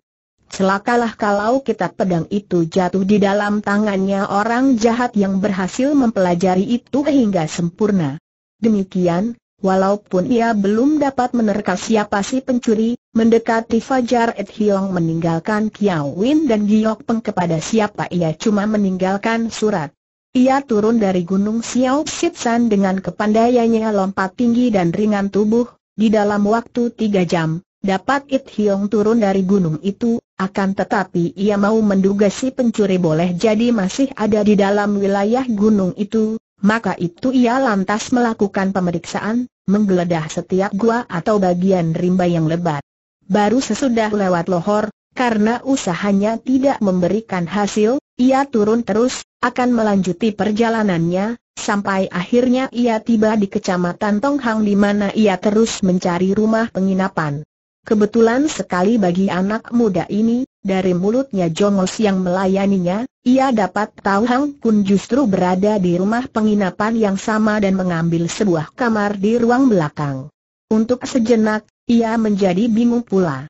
[SPEAKER 1] Celakalah kalau kitab pedang itu jatuh di dalam tangannya orang jahat yang berhasil mempelajari itu hingga sempurna. Demikian, walaupun ia belum dapat menerka siapa si pencuri, mendekati Fajar Et Hiong meninggalkan Kiawin dan Giok Peng kepada siapa ia cuma meninggalkan surat. Ia turun dari gunung Xiao San dengan kepandaiannya lompat tinggi dan ringan tubuh, di dalam waktu tiga jam, dapat It Hiong turun dari gunung itu, akan tetapi ia mau menduga si pencuri boleh jadi masih ada di dalam wilayah gunung itu, maka itu ia lantas melakukan pemeriksaan, menggeledah setiap gua atau bagian rimba yang lebat. Baru sesudah lewat lohor, karena usahanya tidak memberikan hasil, ia turun terus, akan melanjuti perjalanannya, sampai akhirnya ia tiba di kecamatan Tonghang di mana ia terus mencari rumah penginapan. Kebetulan sekali bagi anak muda ini, dari mulutnya Jongos yang melayaninya, ia dapat tahu Hang Kun justru berada di rumah penginapan yang sama dan mengambil sebuah kamar di ruang belakang. Untuk sejenak, ia menjadi bingung pula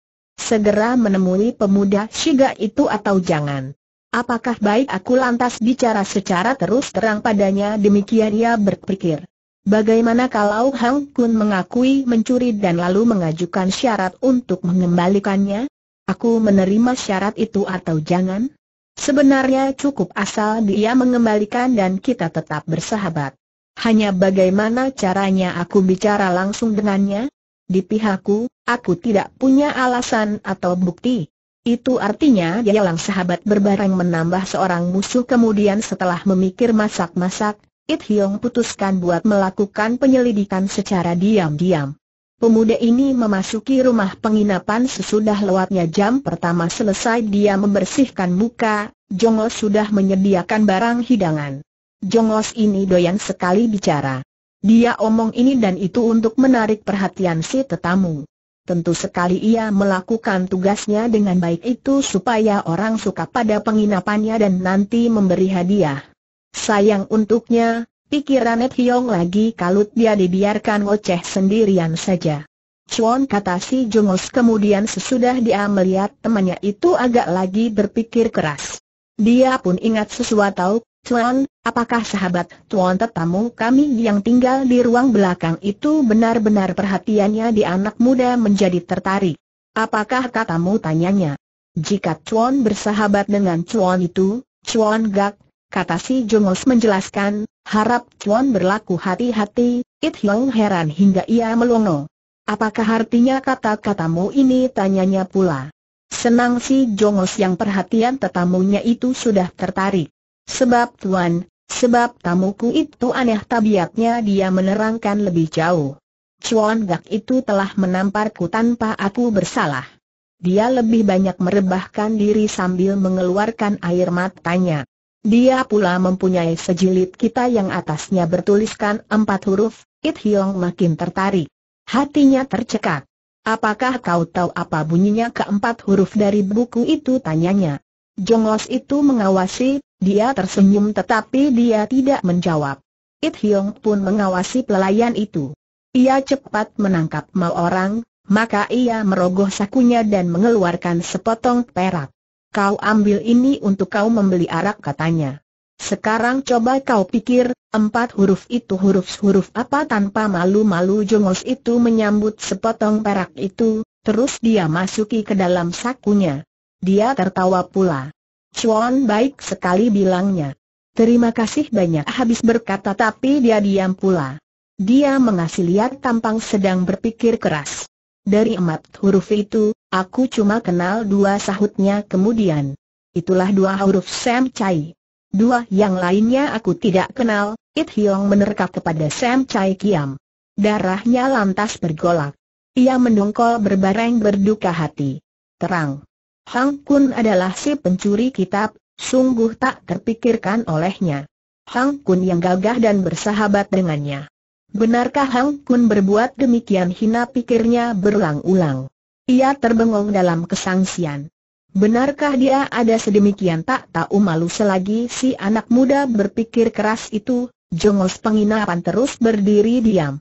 [SPEAKER 1] segera menemui pemuda Shiga itu atau jangan? Apakah baik aku lantas bicara secara terus terang padanya demikian ia berpikir. Bagaimana kalau Hang Kun mengakui mencuri dan lalu mengajukan syarat untuk mengembalikannya? Aku menerima syarat itu atau jangan? Sebenarnya cukup asal dia mengembalikan dan kita tetap bersahabat. Hanya bagaimana caranya aku bicara langsung dengannya? Di pihakku, aku tidak punya alasan atau bukti. Itu artinya Yalang sahabat berbareng menambah seorang musuh kemudian setelah memikir masak-masak, It Hiong putuskan buat melakukan penyelidikan secara diam-diam. Pemuda ini memasuki rumah penginapan sesudah lewatnya jam pertama selesai dia membersihkan muka, Jongos sudah menyediakan barang hidangan. Jongos ini doyan sekali bicara. Dia omong ini dan itu untuk menarik perhatian si tetamu. Tentu sekali ia melakukan tugasnya dengan baik itu supaya orang suka pada penginapannya dan nanti memberi hadiah. Sayang untuknya, pikiran Net Hiong lagi kalut dia dibiarkan ngoceh sendirian saja. Chuan kata si Jongos kemudian sesudah dia melihat temannya itu agak lagi berpikir keras. Dia pun ingat sesuatu, Tuan, apakah sahabat Tuan tetamu kami yang tinggal di ruang belakang itu benar-benar perhatiannya di anak muda menjadi tertarik? Apakah katamu tanyanya? Jika Tuan bersahabat dengan Tuan itu, Tuan Gak, kata si Jongos menjelaskan, harap Tuan berlaku hati-hati, It Hyong heran hingga ia melongo. Apakah artinya kata-katamu ini tanyanya pula? Senang si Jongos yang perhatian tetamunya itu sudah tertarik. Sebab tuan, sebab tamuku itu aneh tabiatnya dia menerangkan lebih jauh. Chuan Gak itu telah menamparku tanpa aku bersalah. Dia lebih banyak merebahkan diri sambil mengeluarkan air matanya. Dia pula mempunyai sejilid kita yang atasnya bertuliskan empat huruf, It Hiong makin tertarik. Hatinya tercekat. Apakah kau tahu apa bunyinya keempat huruf dari buku itu tanyanya? Jongos itu mengawasi, dia tersenyum tetapi dia tidak menjawab. It hiong pun mengawasi pelayan itu. Ia cepat menangkap mau orang, maka ia merogoh sakunya dan mengeluarkan sepotong perak. Kau ambil ini untuk kau membeli arak katanya. Sekarang coba kau pikir, empat huruf itu huruf-huruf apa tanpa malu-malu jongos itu menyambut sepotong perak itu, terus dia masuki ke dalam sakunya. Dia tertawa pula. Chuan baik sekali bilangnya. Terima kasih banyak habis berkata tapi dia diam pula. Dia mengasih lihat tampang sedang berpikir keras. Dari emat huruf itu, aku cuma kenal dua sahutnya kemudian. Itulah dua huruf Sam Chai. Dua yang lainnya aku tidak kenal, It Hiong menerka kepada Sam Chai Kiam. Darahnya lantas bergolak. Ia mendongkol berbareng berduka hati. Terang. Hang Kun adalah si pencuri kitab, sungguh tak terpikirkan olehnya. Hang Kun yang gagah dan bersahabat dengannya. Benarkah Hang Kun berbuat demikian hina pikirnya berulang-ulang? Ia terbengong dalam kesangsian. Benarkah dia ada sedemikian tak tahu malu selagi si anak muda berpikir keras itu, jongos penginapan terus berdiri diam.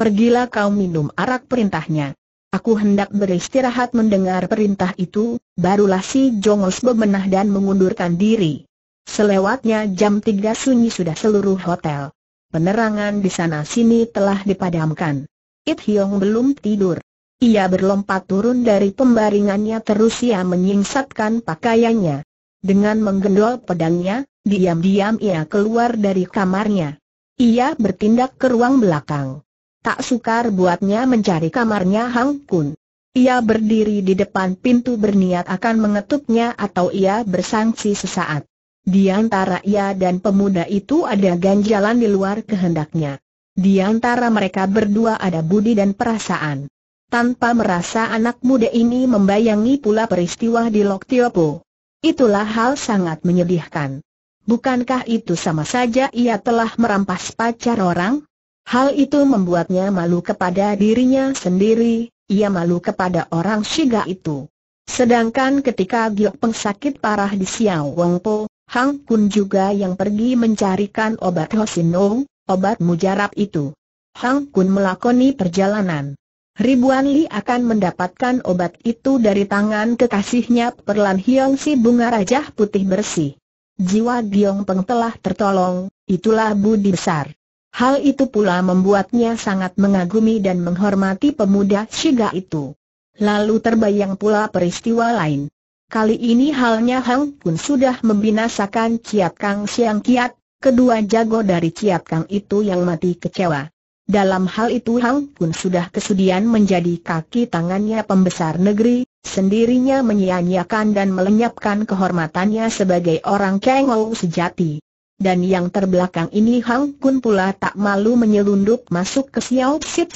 [SPEAKER 1] Pergilah kau minum arak perintahnya. Aku hendak beristirahat mendengar perintah itu, barulah si Jongos bebenah dan mengundurkan diri. Selewatnya jam tiga sunyi sudah seluruh hotel. Penerangan di sana-sini telah dipadamkan. It Hiong belum tidur. Ia berlompat turun dari pembaringannya terus ia menyingsatkan pakaiannya. Dengan menggendol pedangnya, diam-diam ia keluar dari kamarnya. Ia bertindak ke ruang belakang tak sukar buatnya mencari kamarnya Hang Kun. Ia berdiri di depan pintu berniat akan mengetuknya atau ia bersangsi sesaat. Di antara ia dan pemuda itu ada ganjalan di luar kehendaknya. Di antara mereka berdua ada budi dan perasaan. Tanpa merasa anak muda ini membayangi pula peristiwa di Lok Tiopo. Itulah hal sangat menyedihkan. Bukankah itu sama saja ia telah merampas pacar orang? Hal itu membuatnya malu kepada dirinya sendiri, ia malu kepada orang Shiga itu. Sedangkan ketika Giok Peng sakit parah di Xiao Wong Po, Hang Kun juga yang pergi mencarikan obat Hosino, obat mujarab itu. Hang Kun melakoni perjalanan. Ribuan Li akan mendapatkan obat itu dari tangan kekasihnya Perlan Hiong si bunga rajah putih bersih. Jiwa Giong Peng telah tertolong, itulah budi besar. Hal itu pula membuatnya sangat mengagumi dan menghormati pemuda Shiga itu. Lalu terbayang pula peristiwa lain. Kali ini halnya Hang pun sudah membinasakan Ciat Kang Siang Kiat, kedua jago dari Ciat Kang itu yang mati kecewa. Dalam hal itu Hang pun sudah kesudian menjadi kaki tangannya pembesar negeri, sendirinya menyia-nyiakan dan melenyapkan kehormatannya sebagai orang kengou sejati dan yang terbelakang ini Hang Kun pula tak malu menyelundup masuk ke Xiao Sit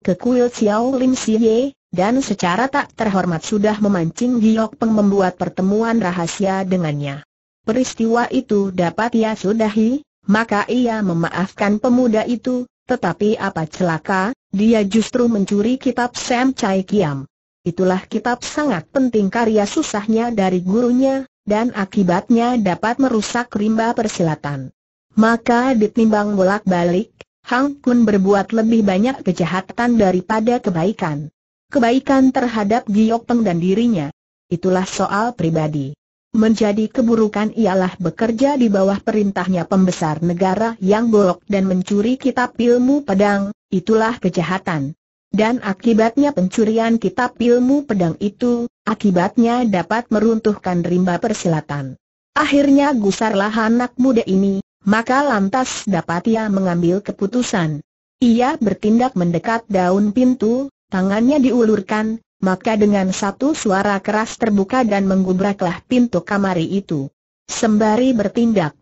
[SPEAKER 1] ke kuil Xiao Lim Siye, dan secara tak terhormat sudah memancing Giok Peng membuat pertemuan rahasia dengannya. Peristiwa itu dapat ia sudahi, maka ia memaafkan pemuda itu, tetapi apa celaka, dia justru mencuri kitab Sam Chai Kiam. Itulah kitab sangat penting karya susahnya dari gurunya, dan akibatnya dapat merusak rimba persilatan. Maka ditimbang bolak-balik, Hang Kun berbuat lebih banyak kejahatan daripada kebaikan. Kebaikan terhadap Giok Peng dan dirinya. Itulah soal pribadi. Menjadi keburukan ialah bekerja di bawah perintahnya pembesar negara yang bolok dan mencuri kitab ilmu pedang, itulah kejahatan. Dan akibatnya pencurian kitab ilmu pedang itu, Akibatnya dapat meruntuhkan rimba persilatan. Akhirnya gusarlah anak muda ini, maka lantas dapat ia mengambil keputusan. Ia bertindak mendekat daun pintu, tangannya diulurkan, maka dengan satu suara keras terbuka dan menggubraklah pintu kamari itu. Sembari bertindak,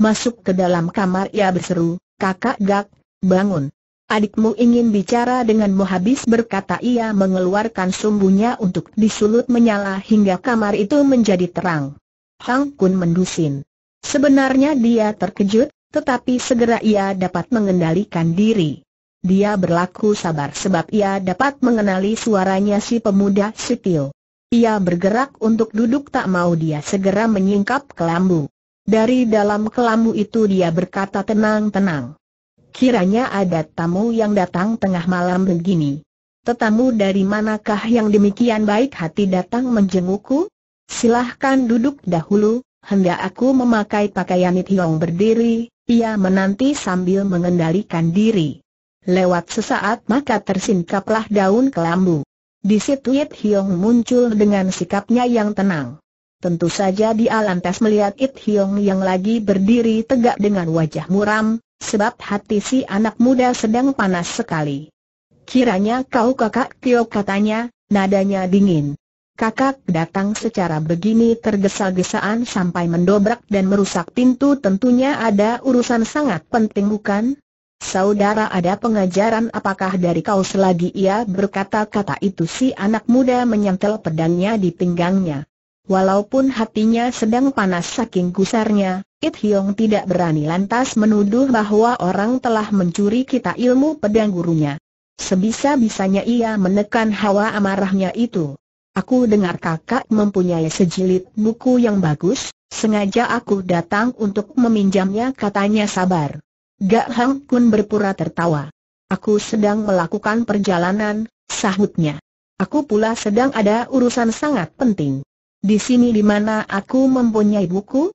[SPEAKER 1] masuk ke dalam kamar ia berseru, kakak gak, bangun. Adikmu ingin bicara denganmu habis berkata ia mengeluarkan sumbunya untuk disulut menyala hingga kamar itu menjadi terang. Hang Kun mendusin. Sebenarnya dia terkejut, tetapi segera ia dapat mengendalikan diri. Dia berlaku sabar sebab ia dapat mengenali suaranya si pemuda Sitio. Ia bergerak untuk duduk tak mau dia segera menyingkap kelambu. Dari dalam kelambu itu dia berkata tenang-tenang. Kiranya ada tamu yang datang tengah malam begini. Tetamu dari manakah yang demikian baik hati datang menjengukku? Silahkan duduk dahulu, hendak aku memakai pakaian Hiong berdiri, ia menanti sambil mengendalikan diri. Lewat sesaat maka tersingkaplah daun kelambu. Di situ It Hiong muncul dengan sikapnya yang tenang. Tentu saja dia lantas melihat It Hiong yang lagi berdiri tegak dengan wajah muram, Sebab hati si anak muda sedang panas sekali. Kiranya kau kakak Tio katanya, nadanya dingin. Kakak datang secara begini tergesa-gesaan sampai mendobrak dan merusak pintu tentunya ada urusan sangat penting bukan? Saudara ada pengajaran apakah dari kau selagi ia berkata-kata itu si anak muda menyentel pedangnya di pinggangnya. Walaupun hatinya sedang panas saking gusarnya, It Hiong tidak berani lantas menuduh bahwa orang telah mencuri kita ilmu pedang gurunya. Sebisa-bisanya ia menekan hawa amarahnya itu. Aku dengar kakak mempunyai sejilid buku yang bagus, sengaja aku datang untuk meminjamnya katanya sabar. Gak Hang Kun berpura tertawa. Aku sedang melakukan perjalanan, sahutnya. Aku pula sedang ada urusan sangat penting. Di sini di mana aku mempunyai buku?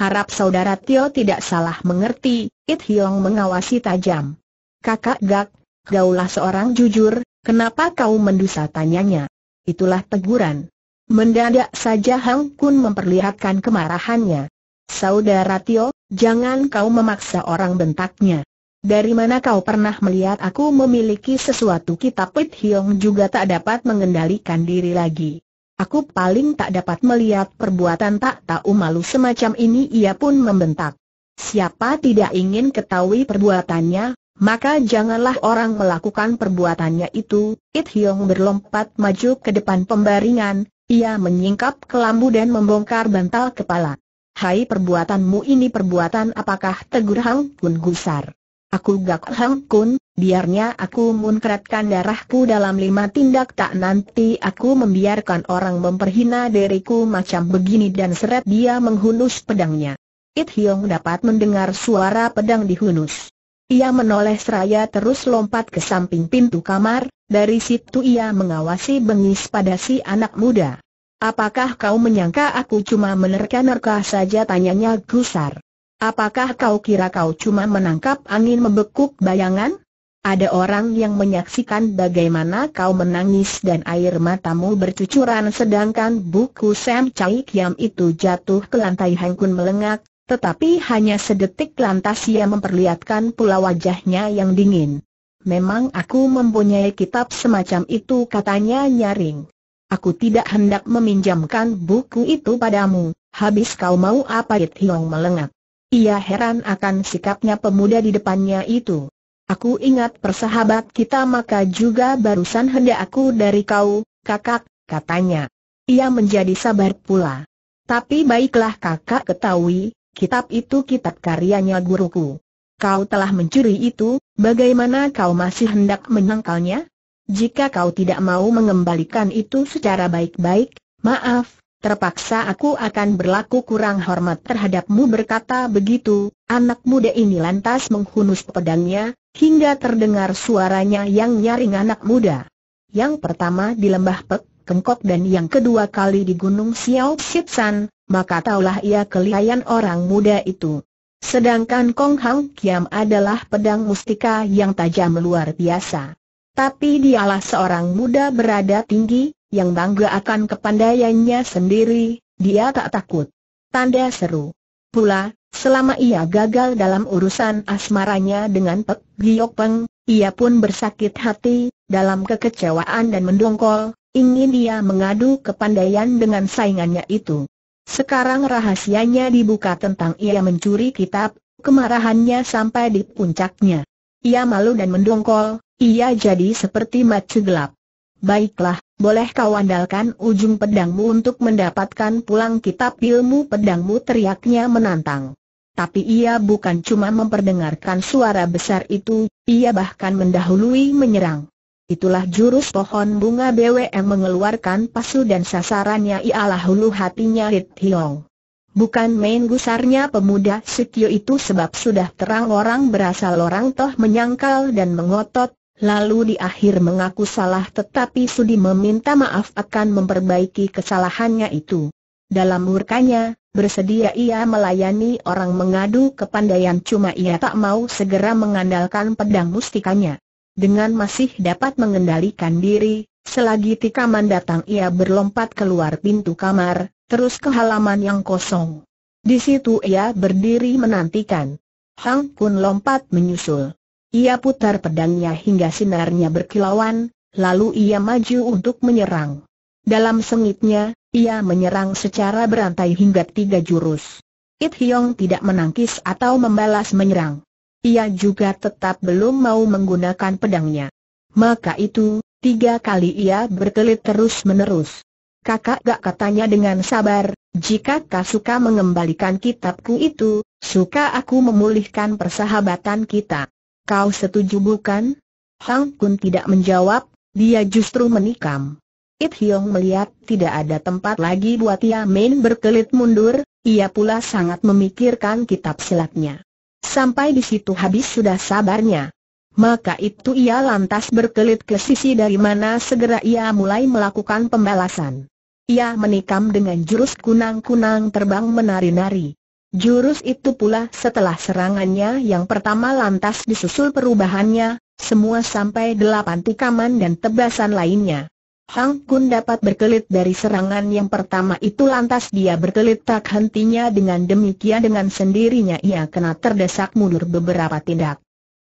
[SPEAKER 1] Harap saudara Tio tidak salah mengerti, It Hiong mengawasi tajam. Kakak Gak, gaulah seorang jujur, kenapa kau mendusa tanyanya? Itulah teguran. Mendadak saja Hang Kun memperlihatkan kemarahannya. Saudara Tio, jangan kau memaksa orang bentaknya. Dari mana kau pernah melihat aku memiliki sesuatu kitab It Hiong juga tak dapat mengendalikan diri lagi. Aku paling tak dapat melihat perbuatan tak tahu malu semacam ini ia pun membentak. Siapa tidak ingin ketahui perbuatannya, maka janganlah orang melakukan perbuatannya itu. It Hyong berlompat maju ke depan pembaringan, ia menyingkap kelambu dan membongkar bantal kepala. Hai perbuatanmu ini perbuatan apakah tegur Hang Kun gusar. Aku Gak Hang Kun, biarnya aku munkratkan darahku dalam lima tindak tak nanti aku membiarkan orang memperhina diriku macam begini dan seret dia menghunus pedangnya. It Hiong dapat mendengar suara pedang dihunus. Ia menoleh seraya terus lompat ke samping pintu kamar, dari situ ia mengawasi bengis pada si anak muda. Apakah kau menyangka aku cuma menerka-nerka saja tanyanya Gusar? Apakah kau kira kau cuma menangkap angin membekuk bayangan? Ada orang yang menyaksikan bagaimana kau menangis dan air matamu bercucuran sedangkan buku Sam Chai Kiam itu jatuh ke lantai Hangkun melengak, tetapi hanya sedetik lantas ia memperlihatkan pula wajahnya yang dingin. Memang aku mempunyai kitab semacam itu katanya nyaring. Aku tidak hendak meminjamkan buku itu padamu, habis kau mau apa It Hiong melengak. Ia heran akan sikapnya pemuda di depannya itu. Aku ingat persahabat kita maka juga barusan hendak aku dari kau, kakak, katanya. Ia menjadi sabar pula. Tapi baiklah kakak ketahui, kitab itu kitab karyanya guruku. Kau telah mencuri itu, bagaimana kau masih hendak menangkalnya? Jika kau tidak mau mengembalikan itu secara baik-baik, maaf, Terpaksa aku akan berlaku kurang hormat terhadapmu berkata begitu, anak muda ini lantas menghunus pedangnya, hingga terdengar suaranya yang nyaring anak muda. Yang pertama di lembah Pek, Kengkok dan yang kedua kali di gunung Xiao San, maka taulah ia kelihayan orang muda itu. Sedangkan Kong Hang Kiam adalah pedang mustika yang tajam luar biasa. Tapi dialah seorang muda berada tinggi, yang bangga akan kepandaiannya sendiri, dia tak takut. Tanda seru. Pula, selama ia gagal dalam urusan asmaranya dengan Pek Giok Peng, ia pun bersakit hati, dalam kekecewaan dan mendongkol, ingin dia mengadu kepandaian dengan saingannya itu. Sekarang rahasianya dibuka tentang ia mencuri kitab, kemarahannya sampai di puncaknya. Ia malu dan mendongkol, ia jadi seperti macu gelap. Baiklah, boleh kau andalkan ujung pedangmu untuk mendapatkan pulang kitab ilmu pedangmu teriaknya menantang. Tapi ia bukan cuma memperdengarkan suara besar itu, ia bahkan mendahului menyerang. Itulah jurus pohon bunga BWM mengeluarkan pasu dan sasarannya ialah hulu hatinya Hit Hiong. Bukan main gusarnya pemuda Sikyo itu sebab sudah terang orang berasal orang toh menyangkal dan mengotot, lalu di akhir mengaku salah tetapi Sudi meminta maaf akan memperbaiki kesalahannya itu. Dalam murkanya, bersedia ia melayani orang mengadu ke kepandaian cuma ia tak mau segera mengandalkan pedang mustikanya. Dengan masih dapat mengendalikan diri, selagi tikaman datang ia berlompat keluar pintu kamar, terus ke halaman yang kosong. Di situ ia berdiri menantikan. Hang Kun lompat menyusul. Ia putar pedangnya hingga sinarnya berkilauan, lalu ia maju untuk menyerang. Dalam sengitnya, ia menyerang secara berantai hingga tiga jurus. It Hyong tidak menangkis atau membalas menyerang. Ia juga tetap belum mau menggunakan pedangnya. Maka itu, tiga kali ia berkelit terus-menerus. Kakak gak katanya dengan sabar, jika kau suka mengembalikan kitabku itu, suka aku memulihkan persahabatan kita. Kau setuju bukan? Hang Kun tidak menjawab, dia justru menikam. It Hiong melihat tidak ada tempat lagi buat Ia Main berkelit mundur, ia pula sangat memikirkan kitab silatnya. Sampai di situ habis sudah sabarnya. Maka itu ia lantas berkelit ke sisi dari mana segera ia mulai melakukan pembalasan. Ia menikam dengan jurus kunang-kunang terbang menari-nari. Jurus itu pula setelah serangannya yang pertama lantas disusul perubahannya, semua sampai delapan tikaman dan tebasan lainnya. Hang Kun dapat berkelit dari serangan yang pertama itu lantas dia berkelit tak hentinya dengan demikian dengan sendirinya ia kena terdesak mundur beberapa tindak.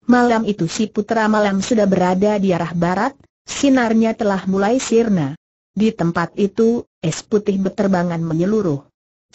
[SPEAKER 1] Malam itu si putra malam sudah berada di arah barat, sinarnya telah mulai sirna. Di tempat itu, es putih berterbangan menyeluruh.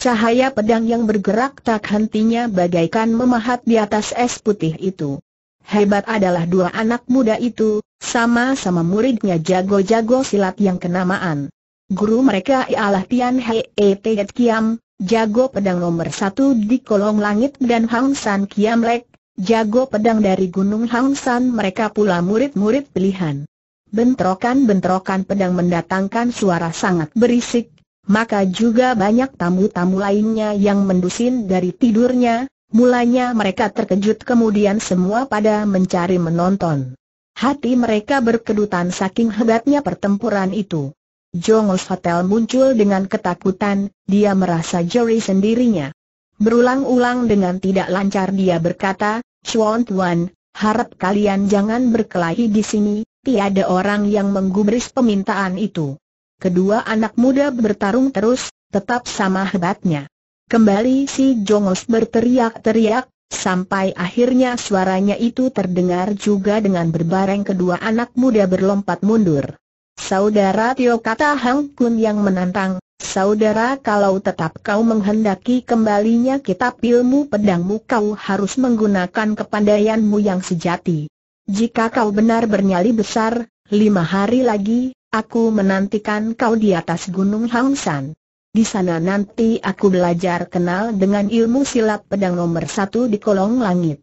[SPEAKER 1] Cahaya pedang yang bergerak tak hentinya bagaikan memahat di atas es putih itu. Hebat adalah dua anak muda itu, sama-sama muridnya jago-jago silat yang kenamaan. Guru mereka ialah Tian Hei e, Teet Kiam, jago pedang nomor satu di kolong langit dan Hang San Kiam Lek, jago pedang dari Gunung Hang San mereka pula murid-murid pilihan. Bentrokan-bentrokan pedang mendatangkan suara sangat berisik, maka juga banyak tamu-tamu lainnya yang mendusin dari tidurnya, mulanya mereka terkejut kemudian semua pada mencari menonton. Hati mereka berkedutan saking hebatnya pertempuran itu. Jongos Hotel muncul dengan ketakutan, dia merasa jeri sendirinya. Berulang-ulang dengan tidak lancar dia berkata, Chuan Tuan, harap kalian jangan berkelahi di sini, tiada orang yang menggubris permintaan itu. Kedua anak muda bertarung terus, tetap sama hebatnya. Kembali si Jongos berteriak-teriak, sampai akhirnya suaranya itu terdengar juga dengan berbareng kedua anak muda berlompat mundur. Saudara Tio kata Hang Kun yang menantang, saudara kalau tetap kau menghendaki kembalinya kitab ilmu pedangmu kau harus menggunakan kepandaianmu yang sejati. Jika kau benar bernyali besar, lima hari lagi, Aku menantikan kau di atas Gunung Hangsan. Di sana nanti aku belajar kenal dengan ilmu silat pedang nomor satu di kolong langit.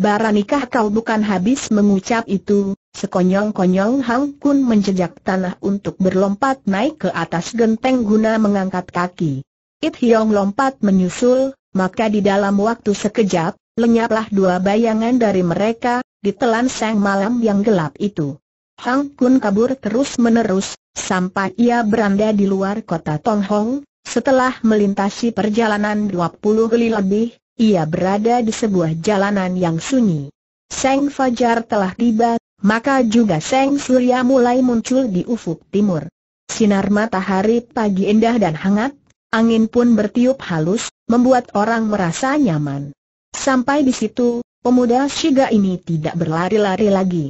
[SPEAKER 1] Baranikah kau bukan habis mengucap itu, sekonyong-konyong Hang Kun menjejak tanah untuk berlompat naik ke atas genteng guna mengangkat kaki. It Hiong lompat menyusul, maka di dalam waktu sekejap, lenyaplah dua bayangan dari mereka, ditelan sang malam yang gelap itu. Hang Kun kabur terus-menerus, sampai ia berada di luar kota Tong Hong. Setelah melintasi perjalanan 20 kali lebih, ia berada di sebuah jalanan yang sunyi. Seng Fajar telah tiba, maka juga Seng Surya mulai muncul di ufuk timur. Sinar matahari pagi indah dan hangat, angin pun bertiup halus, membuat orang merasa nyaman. Sampai di situ, pemuda Shiga ini tidak berlari-lari lagi.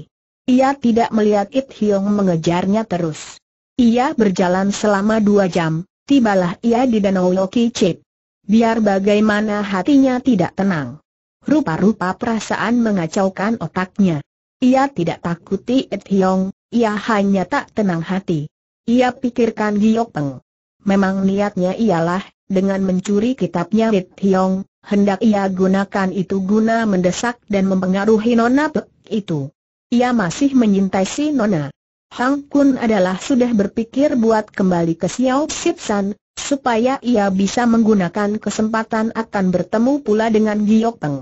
[SPEAKER 1] Ia tidak melihat It Hiong mengejarnya terus. Ia berjalan selama dua jam, tibalah ia di Danau Loki Chip. Biar bagaimana hatinya tidak tenang. Rupa-rupa perasaan mengacaukan otaknya. Ia tidak takuti It Hiong, ia hanya tak tenang hati. Ia pikirkan Giok Peng. Memang niatnya ialah, dengan mencuri kitabnya It Hiong, hendak ia gunakan itu guna mendesak dan mempengaruhi Nona itu. Ia masih menyintai si Nona. Hang Kun adalah sudah berpikir buat kembali ke Xiao Sip San, supaya ia bisa menggunakan kesempatan akan bertemu pula dengan Giok Peng.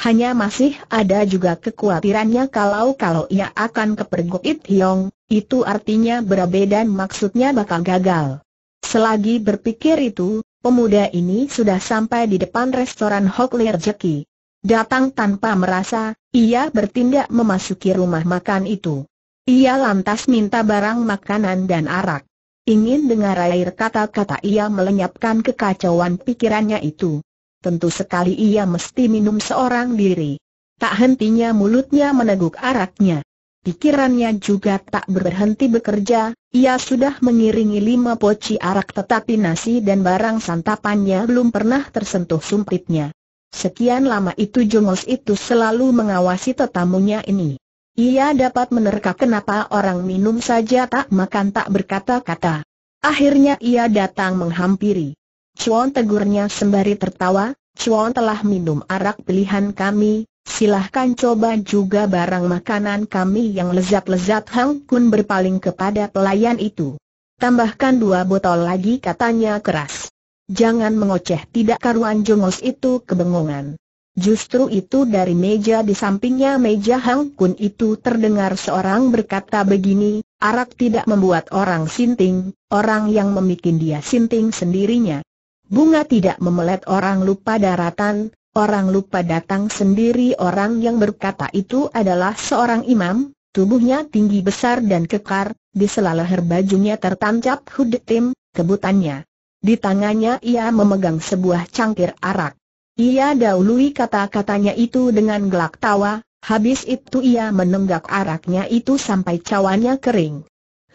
[SPEAKER 1] Hanya masih ada juga kekhawatirannya kalau-kalau ia akan kepergok It Hiong, itu artinya berbeda maksudnya bakal gagal. Selagi berpikir itu, pemuda ini sudah sampai di depan restoran Hok Lir Jeki. Datang tanpa merasa, ia bertindak memasuki rumah makan itu. Ia lantas minta barang makanan dan arak. Ingin dengar air kata-kata ia melenyapkan kekacauan pikirannya itu. Tentu sekali ia mesti minum seorang diri. Tak hentinya mulutnya meneguk araknya. Pikirannya juga tak berhenti bekerja, ia sudah mengiringi lima poci arak tetapi nasi dan barang santapannya belum pernah tersentuh sumpitnya. Sekian lama itu Jongos itu selalu mengawasi tetamunya ini. Ia dapat menerka kenapa orang minum saja tak makan tak berkata-kata. Akhirnya ia datang menghampiri. Chuan tegurnya sembari tertawa, Chuan telah minum arak pilihan kami, silahkan coba juga barang makanan kami yang lezat-lezat Hang Kun berpaling kepada pelayan itu. Tambahkan dua botol lagi katanya keras. Jangan mengoceh tidak karuan jongos itu kebengongan. Justru itu dari meja di sampingnya meja Hang Kun itu terdengar seorang berkata begini, arak tidak membuat orang sinting, orang yang memikin dia sinting sendirinya. Bunga tidak memelet orang lupa daratan, orang lupa datang sendiri orang yang berkata itu adalah seorang imam, tubuhnya tinggi besar dan kekar, di sela bajunya tertancap hudetim, kebutannya di tangannya ia memegang sebuah cangkir arak. Ia dahului kata-katanya itu dengan gelak tawa, habis itu ia menenggak araknya itu sampai cawannya kering.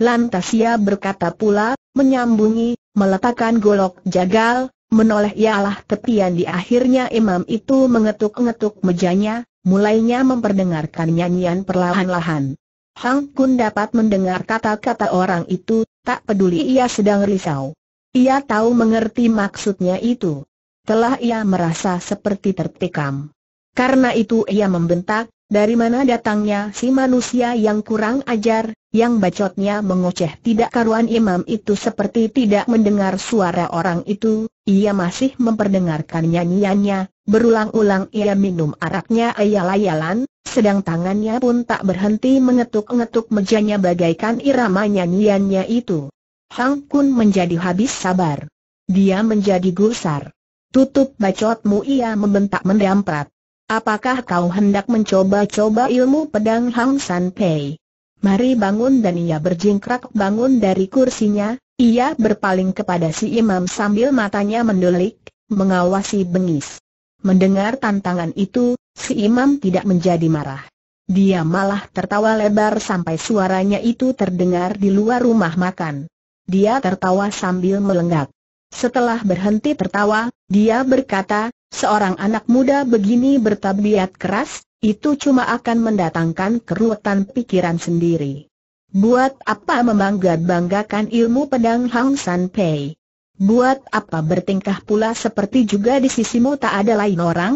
[SPEAKER 1] Lantas ia berkata pula, menyambungi, meletakkan golok jagal, menoleh ialah tepian di akhirnya imam itu mengetuk-ngetuk mejanya, mulainya memperdengarkan nyanyian perlahan-lahan. Hang Kun dapat mendengar kata-kata orang itu, tak peduli ia sedang risau. Ia tahu mengerti maksudnya itu. Telah ia merasa seperti tertikam. Karena itu ia membentak, dari mana datangnya si manusia yang kurang ajar, yang bacotnya mengoceh tidak karuan imam itu seperti tidak mendengar suara orang itu, ia masih memperdengarkan nyanyiannya, berulang-ulang ia minum araknya ayal-ayalan, sedang tangannya pun tak berhenti mengetuk-ngetuk mejanya bagaikan irama nyanyiannya itu. Hang Kun menjadi habis sabar. Dia menjadi gusar. Tutup bacotmu ia membentak mendamprat. Apakah kau hendak mencoba-coba ilmu pedang Hang San Pei? Mari bangun dan ia berjingkrak bangun dari kursinya, ia berpaling kepada si imam sambil matanya mendelik, mengawasi bengis. Mendengar tantangan itu, si imam tidak menjadi marah. Dia malah tertawa lebar sampai suaranya itu terdengar di luar rumah makan. Dia tertawa sambil melenggak. Setelah berhenti tertawa, dia berkata, seorang anak muda begini bertabiat keras, itu cuma akan mendatangkan keruwetan pikiran sendiri. Buat apa membangga-banggakan ilmu pedang Hang San Pei? Buat apa bertingkah pula seperti juga di sisimu tak ada lain orang?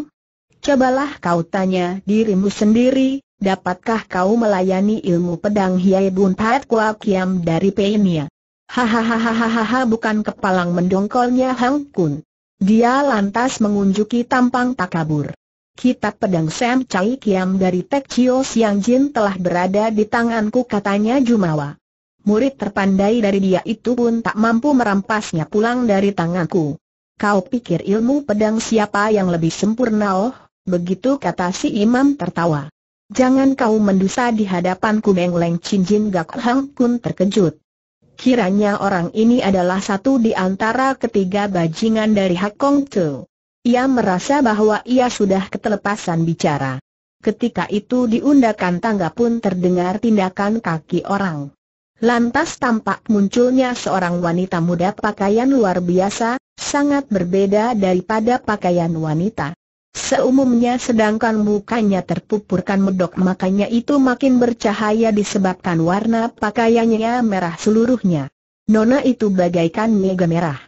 [SPEAKER 1] Cobalah kau tanya dirimu sendiri, dapatkah kau melayani ilmu pedang Hiai Bun Pat Kua Kiam dari Peinia? Hahaha bukan kepalang mendongkolnya Hang Kun. Dia lantas mengunjuki tampang takabur. Kitab pedang Sam Chai Kiam dari Tek Chio Siang Jin telah berada di tanganku katanya Jumawa. Murid terpandai dari dia itu pun tak mampu merampasnya pulang dari tanganku. Kau pikir ilmu pedang siapa yang lebih sempurna oh? Begitu kata si imam tertawa. Jangan kau mendusta di hadapanku Beng Leng Chin Jin Gak Hang Kun terkejut. Kiranya orang ini adalah satu di antara ketiga bajingan dari Hak Kong Ia merasa bahwa ia sudah ketelepasan bicara. Ketika itu diundakan tangga pun terdengar tindakan kaki orang. Lantas tampak munculnya seorang wanita muda pakaian luar biasa, sangat berbeda daripada pakaian wanita. Seumumnya sedangkan mukanya terpupurkan medok makanya itu makin bercahaya disebabkan warna pakaiannya merah seluruhnya. Nona itu bagaikan mega merah.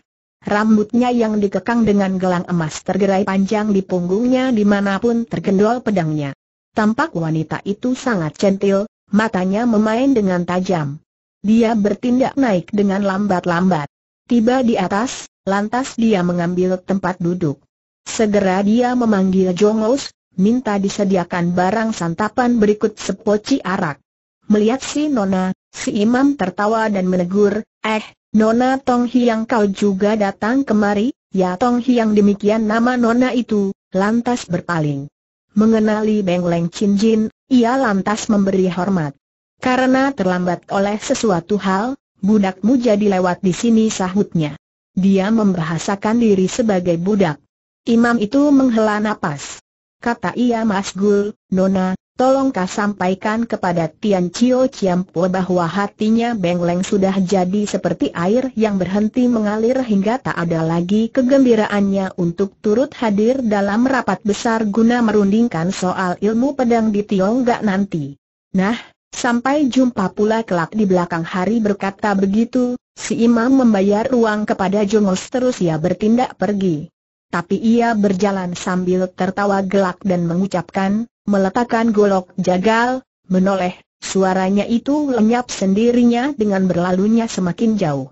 [SPEAKER 1] Rambutnya yang dikekang dengan gelang emas tergerai panjang di punggungnya dimanapun tergendol pedangnya. Tampak wanita itu sangat centil, matanya memain dengan tajam. Dia bertindak naik dengan lambat-lambat. Tiba di atas, lantas dia mengambil tempat duduk. Segera dia memanggil Jongos, minta disediakan barang santapan berikut sepoci arak. Melihat si Nona, si Imam tertawa dan menegur, eh, Nona Tong Hiang kau juga datang kemari, ya Tong Hiang demikian nama Nona itu, lantas berpaling. Mengenali Beng Leng Chin Jin, ia lantas memberi hormat. Karena terlambat oleh sesuatu hal, budakmu jadi lewat di sini sahutnya. Dia membahasakan diri sebagai budak. Imam itu menghela napas. Kata ia Masgul, Nona, tolong kau sampaikan kepada Tian Chio Chiampo bahwa hatinya Bengleng sudah jadi seperti air yang berhenti mengalir hingga tak ada lagi kegembiraannya untuk turut hadir dalam rapat besar guna merundingkan soal ilmu pedang di Tiongkok nanti. Nah, sampai jumpa pula kelak di belakang hari berkata begitu, si imam membayar uang kepada Jongos terus ia bertindak pergi tapi ia berjalan sambil tertawa gelak dan mengucapkan, meletakkan golok jagal, menoleh, suaranya itu lenyap sendirinya dengan berlalunya semakin jauh.